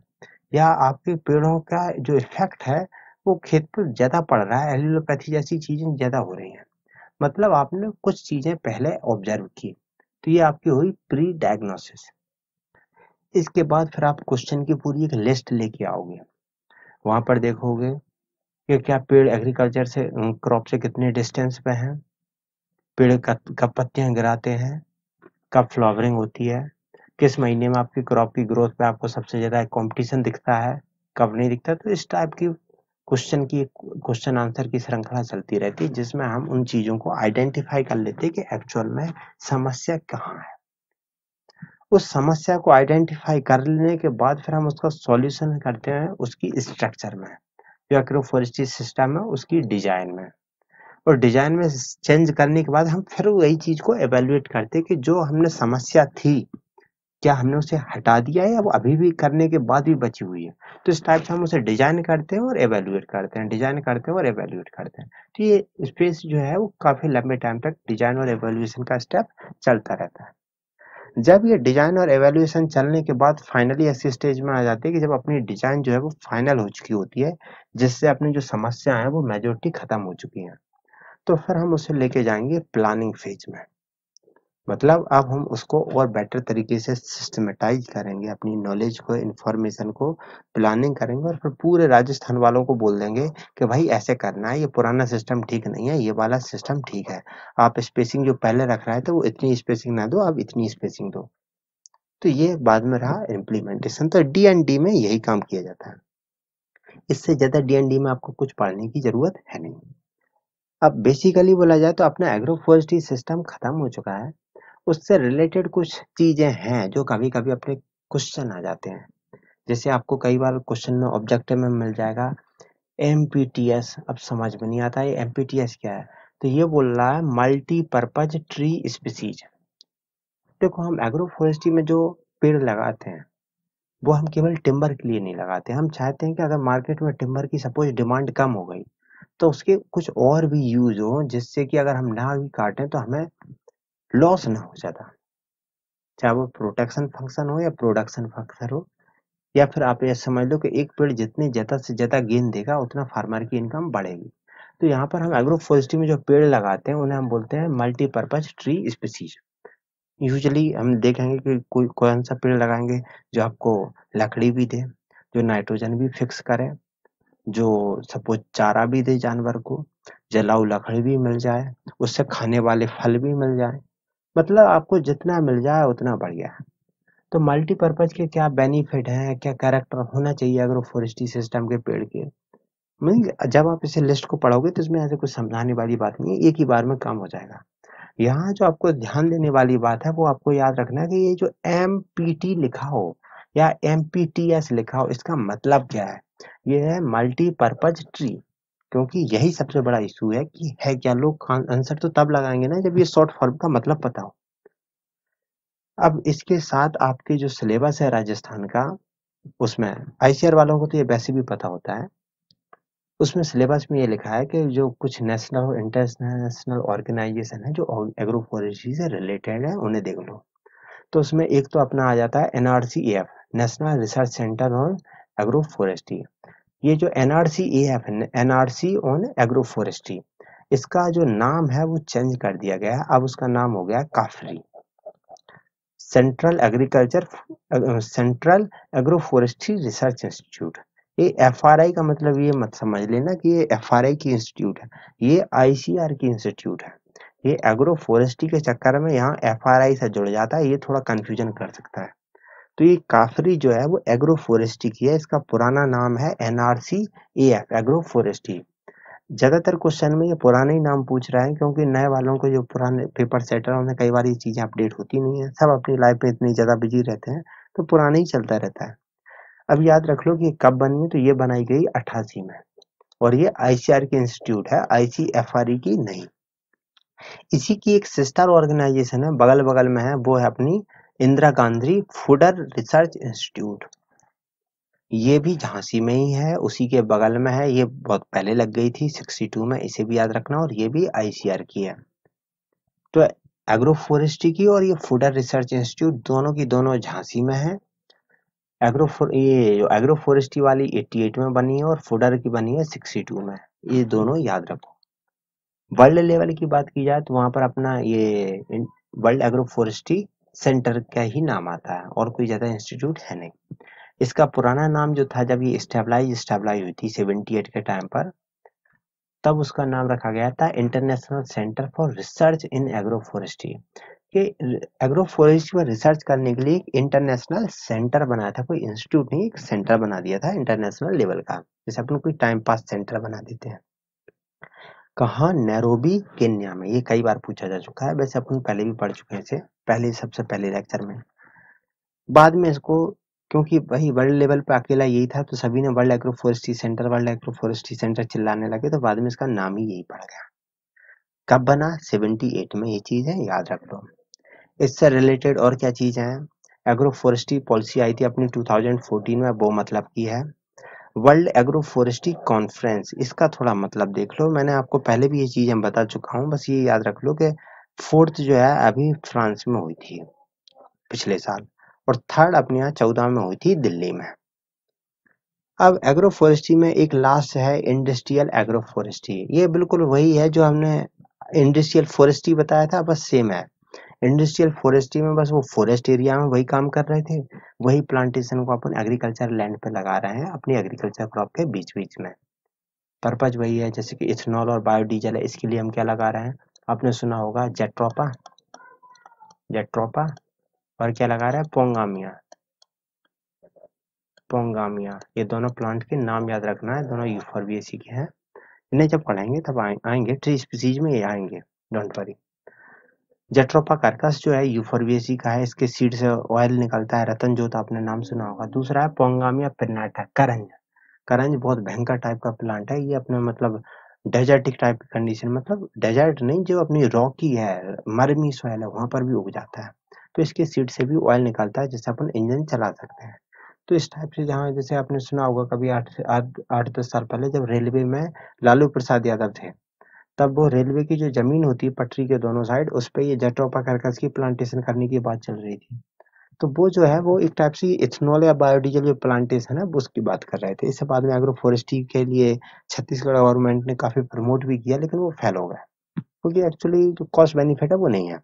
या आपके पेड़ों का जो इफेक्ट है वो खेत पर ज़्यादा पड़ रहा है एलोपैथी जैसी चीज़ें ज़्यादा हो रही हैं मतलब आपने कुछ चीजें पहले ऑब्जर्व की तो ये आपकी हुई प्री डायग्नोसिस इसके बाद फिर आप क्वेश्चन की पूरी एक लिस्ट लेके आओगे वहां पर देखोगे कि क्या पेड़ एग्रीकल्चर से क्रॉप से कितने डिस्टेंस पे हैं पेड़ कब पत्तियां गिराते हैं कब फ्लावरिंग होती है किस महीने में आपकी क्रॉप की ग्रोथ पे आपको सबसे ज्यादा कंपटीशन दिखता है कब नहीं दिखता तो इस टाइप की क्वेश्चन की क्वेश्चन आंसर की श्रृंखला चलती रहती है जिसमें हम उन चीजों को आइडेंटिफाई कर लेते हैं कि एक्चुअल में समस्या कहाँ है उस समस्या को आइडेंटिफाई कर लेने के बाद फिर हम उसका सॉल्यूशन करते हैं उसकी स्ट्रक्चर में जो एग्रोफॉरेस्ट्री सिस्टम है उसकी डिजाइन में और डिजाइन में चेंज करने के बाद हम फिर वही चीज को एवेल्युएट करते हैं कि जो हमने समस्या थी क्या हमने उसे हटा दिया है या वो अभी भी करने के बाद भी बची हुई है तो इस टाइप से हम उसे डिजाइन करते हैं और एवेल्युएट करते हैं डिजाइन करते हैं और एवेल्युएट करते हैं तो ये स्पेस जो है वो काफ़ी लंबे टाइम तक डिजाइन और एवेल्युएशन का स्टेप चलता रहता है जब ये डिजाइन और एवेल्युएशन चलने के बाद फाइनली ऐसी स्टेज में आ जाती है कि जब अपनी डिजाइन जो है वो फाइनल हो चुकी होती है जिससे अपनी जो समस्या है वो मेजोरिटी खत्म हो चुकी है तो फिर हम उसे लेके जाएंगे प्लानिंग फेज में मतलब अब हम उसको और बेटर तरीके से सिस्टमेटाइज करेंगे अपनी नॉलेज को इन्फॉर्मेशन को प्लानिंग करेंगे और फिर पूरे राजस्थान वालों को बोल देंगे कि भाई ऐसे करना है ये पुराना सिस्टम ठीक नहीं है ये वाला सिस्टम ठीक है आप स्पेसिंग जो पहले रख रहे थे वो इतनी स्पेसिंग ना दो आप इतनी स्पेसिंग दो तो ये बाद में रहा इम्प्लीमेंटेशन तो डी एंड डी में यही काम किया जाता है इससे ज़्यादा डी एंड डी में आपको कुछ पढ़ने की ज़रूरत है नहीं अब बेसिकली बोला जाए तो अपना एग्रो फॉरेस्ट्री सिस्टम खत्म हो चुका है उससे रिलेटेड कुछ चीजें हैं जो कभी कभी अपने क्वेश्चन आ जाते हैं जैसे आपको कई बार क्वेश्चन में ऑब्जेक्टिव में मिल जाएगा एम अब समझ में नहीं आता है एम क्या है तो ये बोल रहा है मल्टीपर्पज ट्री स्पीसीज देखो हम एग्रो फॉरेस्ट्री में जो पेड़ लगाते हैं वो हम केवल टिम्बर के लिए नहीं लगाते हम चाहते हैं कि अगर मार्केट में टिम्बर की सपोज डिमांड कम हो गई तो उसके कुछ और भी यूज हो जिससे कि अगर हम ना भी काटें तो हमें लॉस ना हो ज़्यादा चाहे वो प्रोटेक्शन फंक्शन हो या प्रोडक्शन फंक्शन हो या फिर आप यह समझ लो कि एक पेड़ जितने ज़्यादा से ज़्यादा गेन देगा उतना फार्मर की इनकम बढ़ेगी तो यहाँ पर हम एग्रो में जो पेड़ लगाते हैं उन्हें हम बोलते हैं मल्टीपर्पज ट्री स्पीसीज यूजली हम देखेंगे कि कोई कौन सा पेड़ लगाएंगे जो आपको लकड़ी भी दे जो नाइट्रोजन भी फिक्स करे जो सपोज चारा भी दे जानवर को जलाऊ लकड़ी भी मिल जाए उससे खाने वाले फल भी मिल जाए मतलब आपको जितना मिल जाए उतना बढ़िया है। तो मल्टीपर्पज़ के क्या बेनिफिट हैं, क्या कैरेक्टर होना चाहिए अगर फॉरेस्ट्री सिस्टम के पेड़ के? मीन जब आप इसे लिस्ट को पढ़ोगे तो इसमें ऐसे कुछ समझाने वाली बात नहीं है, एक ही बार में काम हो जाएगा। यहाँ जो आपको ध्यान देने वाली बात है वो आपको याद रखना है कि ये जो टी लिखा हो या एस लिखा हो इसका मतलब क्या है? ये है मल्टीपर्पज़ ट्री। क्योंकि यही सबसे बड़ा इशू है कि है क्या लोग आंसर हाँ, तो तब लगाएंगे ना जब ये शॉर्ट फॉर्म का मतलब पता हो अब इसके साथ आपके जो सिलेबस है राजस्थान का उसमें आईसीआर वालों को तो ये वैसे भी पता होता है उसमें सिलेबस में ये लिखा है कि जो कुछ नेशनल और इंटरनेशनल ऑर्गेनाइजेशन है जो एग्रो फॉरेस्ट्री से रिलेटेड है उन्हें देख लो तो उसमें एक तो अपना आ जाता है N national research centre on agro forestry ये जो NRC A F N on agroforestry इसका जो नाम है वो चेंज कर दिया गया है अब उसका नाम हो गया CAFRI central agriculture central agroforestry research institute ये एफ आर आई का मतलब ये मत समझ लेना कि ये एफ आर आई की इंस्टीट्यूट है ये आई सी आर की इंस्टीट्यूट है ये एग्रो के चक्कर में यहाँ एफ आर आई से जुड़ जाता है ये थोड़ा कंफ्यूजन कर सकता है तो ये काफरी जो है वो एग्रो फॉरेस्ट्री की है इसका पुराना नाम है एनआरसी ए एग्रो फॉरेस्ट्री ज़्यादातर क्वेश्चन में ये पुराने ही नाम पूछ रहा है क्योंकि नए वालों को जो पुराने पेपर सेटर उन्हें कई बार ये चीज़ें अपडेट होती नहीं है सब अपनी लाइफ में इतनी ज़्यादा बिजी रहते हैं तो पुराना ही चलता रहता है अब याद रख लो कि कब बनी तो ये बनाई गई अट्ठासी में और ये आईसीआर के इंस्टीट्यूट है आईसीएफआरई e की नहीं इसी की एक सिस्टर ऑर्गेनाइजेशन है बगल बगल में है वो है अपनी Indira Gandhi fodder research institute ये भी झांसी में ही है उसी के बगल में है ये बहुत पहले लग गई थी 62 में इसे भी याद रखना और ये भी आईसीआर की है तो एग्रो फोरेस्ट्री की और ये फूडर रिसर्च इंस्टीट्यूट दोनों की दोनों झांसी में है एग्रो ये जो एग्रो फोरेस्ट्री वाली 88 में बनी है और फूडर की बनी है 62 में ये दोनों याद रखो वर्ल्ड लेवल की बात की जाए तो वहां पर अपना ये वर्ल्ड एग्रो फोरेस्ट्री सेंटर का ही नाम आता है और कोई ज़्यादा इंस्टीट्यूट है नहीं इसका पुराना नाम जो था जब ये स्टेबलाइज स्टेबलाइज हुई थी सेवेंटी के टाइम पर तब उसका नाम रखा गया था international centre for research in agroforestry के एग्रोफोरेस्ट्री एग्रो पर रिसर्च करने के लिए एक इंटरनेशनल सेंटर बनाया था कोई इंस्टीट्यूट नहीं एक सेंटर बना दिया था इंटरनेशनल लेवल का जैसे अपन कोई टाइम पास सेंटर बना देते हैं कहाँ नैरोबी केन्या में ये कई बार पूछा जा चुका है वैसे अपन पहले भी पढ़ चुके हैं इसे पहले सबसे पहले लेक्चर में बाद में इसको क्योंकि वही वर्ल्ड लेवल पे अकेला यही था तो सभी ने world agro forestry centre world agro forestry centre चिल्लाने लगे तो बाद में इसका नाम ही यही पड़ गया कब बना 78 में ये चीज़ है याद रख लो इससे रिलेटेड और क्या चीज है एग्रो फॉरेस्ट्री पॉलिसी आई थी अपनी 2014 में वो मतलब की है वर्ल्ड एग्रो फॉरेस्ट्री कॉन्फ्रेंस इसका थोड़ा मतलब देख लो मैंने आपको पहले भी ये चीज़ हम बता चुका हूँ बस ये याद रख लो कि फोर्थ जो है अभी फ्रांस में हुई थी पिछले साल और थर्ड अपने यहाँ चौदह में हुई थी दिल्ली में अब एग्रो में एक लास्ट है इंडस्ट्रियल एग्रो ये बिल्कुल वही है जो हमने इंडस्ट्रियल फॉरेस्ट्री बताया था बस सेम है इंडस्ट्रियल फॉरेस्ट्री में बस वो फॉरेस्ट एरिया में वही काम कर रहे थे वही प्लांटेशन को अपन एग्रीकल्चर लैंड पे लगा रहे हैं अपनी एग्रीकल्चर क्रॉप के बीच बीच में पर्पज वही है जैसे कि इथेनॉल और बायोडीजल है इसके लिए हम क्या लगा रहे हैं आपने सुना होगा जेट्रोपा जेट्रोपा और क्या लगा रहे हैं पोंगामिया पोंगामिया ये दोनों प्लांट के नाम याद रखना है दोनों यूफोरबियसी के हैं इन्हें जब पढ़ाएंगे तब आएंगे ट्री स्पीसीज में ये आएंगे डोंट वरी जेट्रोपा कर्कस जो है यूफोरबियसी का है इसके सीड से ऑयल निकलता है रतन जोत आपने नाम सुना होगा दूसरा है पोंगामिया पिनाटा करंज करंज बहुत भयंकर टाइप का प्लांट है ये अपने मतलब डेजर्टिक टाइप की कंडीशन मतलब डेजर्ट नहीं जो अपनी रॉकी है मरमी सॉयल है वहां पर भी उग जाता है तो इसके सीड से भी ऑयल निकलता है जिससे अपन इंजन चला सकते हैं तो इस टाइप से जहाँ जैसे आपने सुना होगा कभी आठ आठ दस साल पहले जब रेलवे में लालू प्रसाद यादव थे तब वो रेलवे की जो ज़मीन होती है पटरी के दोनों साइड उस पर ये जेट्रोफा कैरकस की प्लांटेशन करने की बात चल रही थी। तो वो जो है वो एक टाइप से इथेनॉल या बायोडीज़ल जो प्लांटेशन है उसकी बात कर रहे थे। इससे बाद में एग्रो फ़ॉरेस्ट्री के लिए छत्तीसगढ़ गवर्नमेंट ने काफ़ी प्रमोट भी किया लेकिन वो फेल हो गया। क्योंकि एक्चुअली जो कॉस्ट बेनिफिट है वो नहीं है।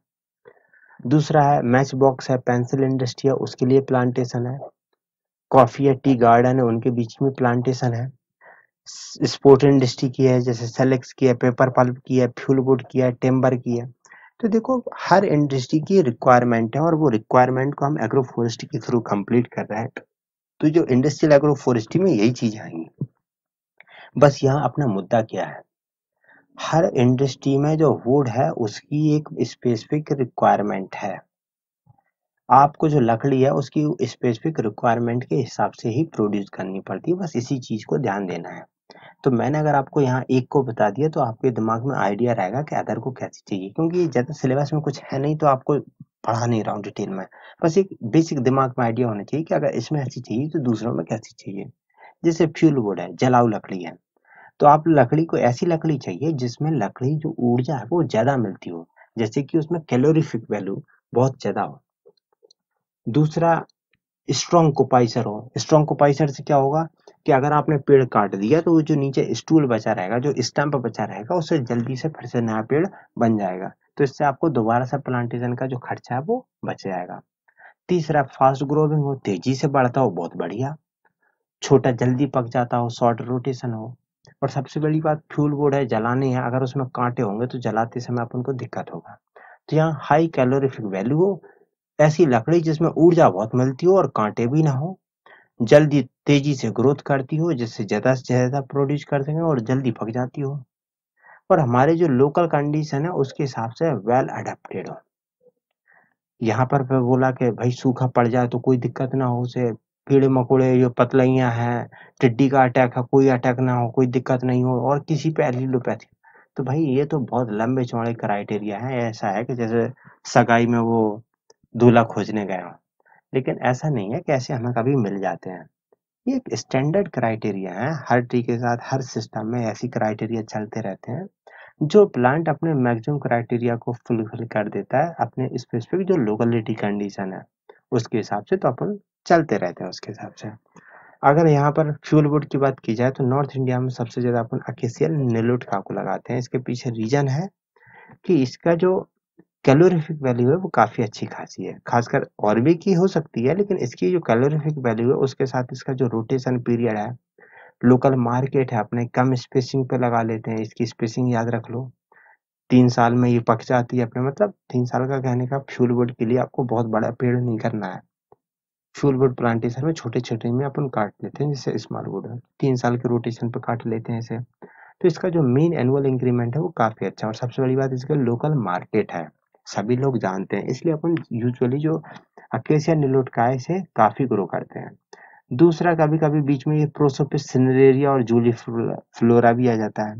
दूसरा है मैच बॉक्स है, पेंसिल इंडस्ट्री है उसके लिए प्लांटेशन है। कॉफ़ी है, टी गार्डन है उनके बीच में प्लांटेशन है। स्पोर्ट इंडस्ट्री की है जैसे सेलेक्स की है पेपर पल्प की है फ्यूल बोर्ड की है टेम्बर की है तो देखो हर इंडस्ट्री की रिक्वायरमेंट है और वो रिक्वायरमेंट को हम एग्रो फॉरेस्ट्री के थ्रू कंप्लीट कर रहे हैं तो जो इंडस्ट्रियल एग्रो फॉरेस्ट्री में यही चीज आएंगी बस यहाँ अपना मुद्दा क्या है हर इंडस्ट्री में जो वुड है उसकी एक स्पेसिफिक रिक्वायरमेंट है आपको जो लकड़ी है उसकी स्पेसिफिक रिक्वायरमेंट के हिसाब से ही प्रोड्यूस करनी पड़ती है बस इसी चीज को ध्यान देना है तो मैंने अगर आपको यहाँ एक को बता दिया तो आपके दिमाग में आइडिया रहेगा कि अदर को कैसे चाहिए क्योंकि ज़्यादा सिलेबस में कुछ है नहीं तो आपको पढ़ा नहीं रहा हूँ डिटेल में बस एक बेसिक दिमाग में आइडिया होना चाहिए कि अगर इसमें ऐसी चाहिए तो दूसरों में कैसी चाहिए जैसे फ्यूल वुड है जलाऊ लकड़ी है तो आप लकड़ी को ऐसी लकड़ी चाहिए जिसमें लकड़ी जो ऊर्जा है वो ज़्यादा मिलती हो जैसे कि उसमें कैलोरीफिक वैल्यू बहुत ज़्यादा हो दूसरा स्ट्रॉन्ग कोपाइसर हो स्ट्रॉन्ग कोपाइसर से क्या होगा कि अगर आपने पेड़ काट दिया तो जो नीचे स्टूल बचा रहेगा जो स्टम्प बचा रहेगा उससे जल्दी से फिर से नया पेड़ बन जाएगा तो इससे आपको दोबारा से प्लांटेशन का जो खर्चा है वो बच जाएगा तीसरा फास्ट ग्रोविंग हो तेजी से बढ़ता हो बहुत बढ़िया छोटा जल्दी पक जाता हो शॉर्ट रोटेशन हो और सबसे बड़ी बात फ्यूल बोर्ड है जलाने हैं अगर उसमें कांटे होंगे तो जलाते समय आप उनको दिक्कत होगा तो यहाँ हाई कैलोरीफिक वैल्यू हो ऐसी लकड़ी जिसमें ऊर्जा बहुत मिलती हो और कांटे भी ना हो जल्दी तेजी से ग्रोथ करती हो जिससे ज़्यादा से ज़्यादा प्रोड्यूस कर सके और जल्दी पक जाती हो और हमारे जो लोकल कंडीशन है उसके हिसाब से वेल अडेप्टेड हो यहाँ पर बोला कि भाई सूखा पड़ जाए तो कोई दिक्कत ना हो उसे कीड़े मकोड़े जो पतलैया है टिड्डी का अटैक है कोई अटैक ना हो कोई दिक्कत नहीं हो और किसी पे एलिलोपैथी तो भाई ये तो बहुत लंबे चौड़े क्राइटेरिया है ऐसा है कि जैसे सगाई में वो दूल्हा खोजने गए हो लेकिन ऐसा नहीं है कैसे हमें कभी मिल जाते हैं ये एक स्टैंडर्ड क्राइटेरिया है हर ट्री के साथ हर सिस्टम में ऐसी क्राइटेरिया चलते रहते हैं जो प्लांट अपने मैक्सिमम क्राइटेरिया को फुलफिल कर देता है अपने स्पेसिफिक जो लोकलिटी कंडीशन है उसके हिसाब से तो अपन चलते रहते हैं उसके हिसाब से अगर यहाँ पर फ्यूल वुड की बात की जाए तो नॉर्थ इंडिया में सबसे ज़्यादा अपन अकेसियल निलुट का लगाते हैं इसके पीछे रीजन है कि इसका जो कैलोरीफिक वैल्यू है वो काफ़ी अच्छी खासी है खासकर और भी की हो सकती है लेकिन इसकी जो कैलोरीफिक वैल्यू है उसके साथ इसका जो रोटेशन पीरियड है लोकल मार्केट है अपने कम स्पेसिंग पे लगा लेते हैं इसकी स्पेसिंग याद रख लो तीन साल में ये पक जाती है अपने मतलब तीन साल का कहने का फ्यूल वुड के लिए आपको बहुत बड़ा पेड़ नहीं करना है फ्यूल वुड प्लांटेशन में छोटे छोटे में अपन काट लेते हैं जैसे स्मॉल वुड है तीन साल के रोटेशन पे काट लेते हैं इसे तो इसका जो मेन एनुअल इंक्रीमेंट है वो काफ़ी अच्छा और सबसे बड़ी बात इसका लोकल मार्केट है सभी लोग जानते हैं इसलिए अपन यूजुअली जो अकेशिया निलोटकाय से काफी ग्रो करते हैं दूसरा कभी कभी बीच में ये प्रोसोपिस और जूली फ्लोरा भी आ जाता है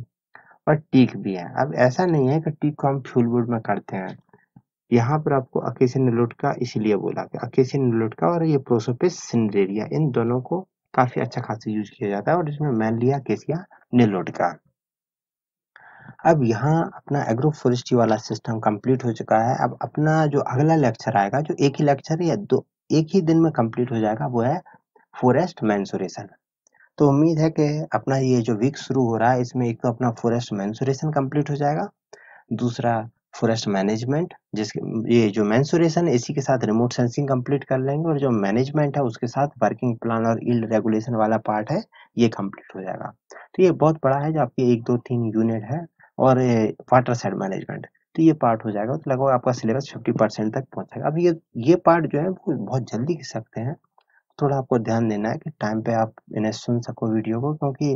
और टीक भी है अब ऐसा नहीं है कि टीक को हम फ्यूल वुड में करते हैं यहाँ पर आपको अकेशिया निलोटका इसलिए बोला कि अकेशिया निलोटका और ये प्रोसोपिस सिनरेरिया इन दोनों को काफी अच्छा खासा यूज किया जाता है और इसमें मैन लिया केसिया निलोटका अब यहाँ अपना एग्रो फोरेस्ट्री वाला सिस्टम कंप्लीट हो चुका है अब अपना जो अगला लेक्चर आएगा जो एक ही लेक्चर या दो एक ही दिन में कंप्लीट हो जाएगा वो है फॉरेस्ट मैंसुरेशन तो उम्मीद है कि अपना ये जो वीक शुरू हो रहा है इसमें एक तो अपना फॉरेस्ट मैंसुरेशन कंप्लीट हो जाएगा दूसरा फॉरेस्ट मैनेजमेंट जिसके ये जो मैंसुरेशन इसी के साथ रिमोट सेंसिंग कंप्लीट कर लेंगे और जो मैनेजमेंट है उसके साथ वर्किंग प्लान और इल्ड रेगुलेशन वाला पार्ट है ये कंप्लीट हो जाएगा तो ये बहुत बड़ा है जो आपके एक दो तीन यूनिट है और वाटर साइड मैनेजमेंट तो ये पार्ट हो जाएगा तो लगभग आपका सिलेबस फिफ्टी परसेंट तक पहुंचेगा अब ये ये पार्ट जो है वो बहुत जल्दी कर सकते हैं थोड़ा आपको ध्यान देना है कि टाइम पे आप इन्हें सुन सको वीडियो को क्योंकि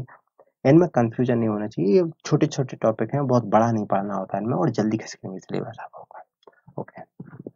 इनमें कन्फ्यूजन नहीं होना चाहिए ये छोटे छोटे टॉपिक हैं बहुत बड़ा नहीं पढ़ना होता है इनमें और जल्दी खिसकेंगे सिलेबस आप होगा ओके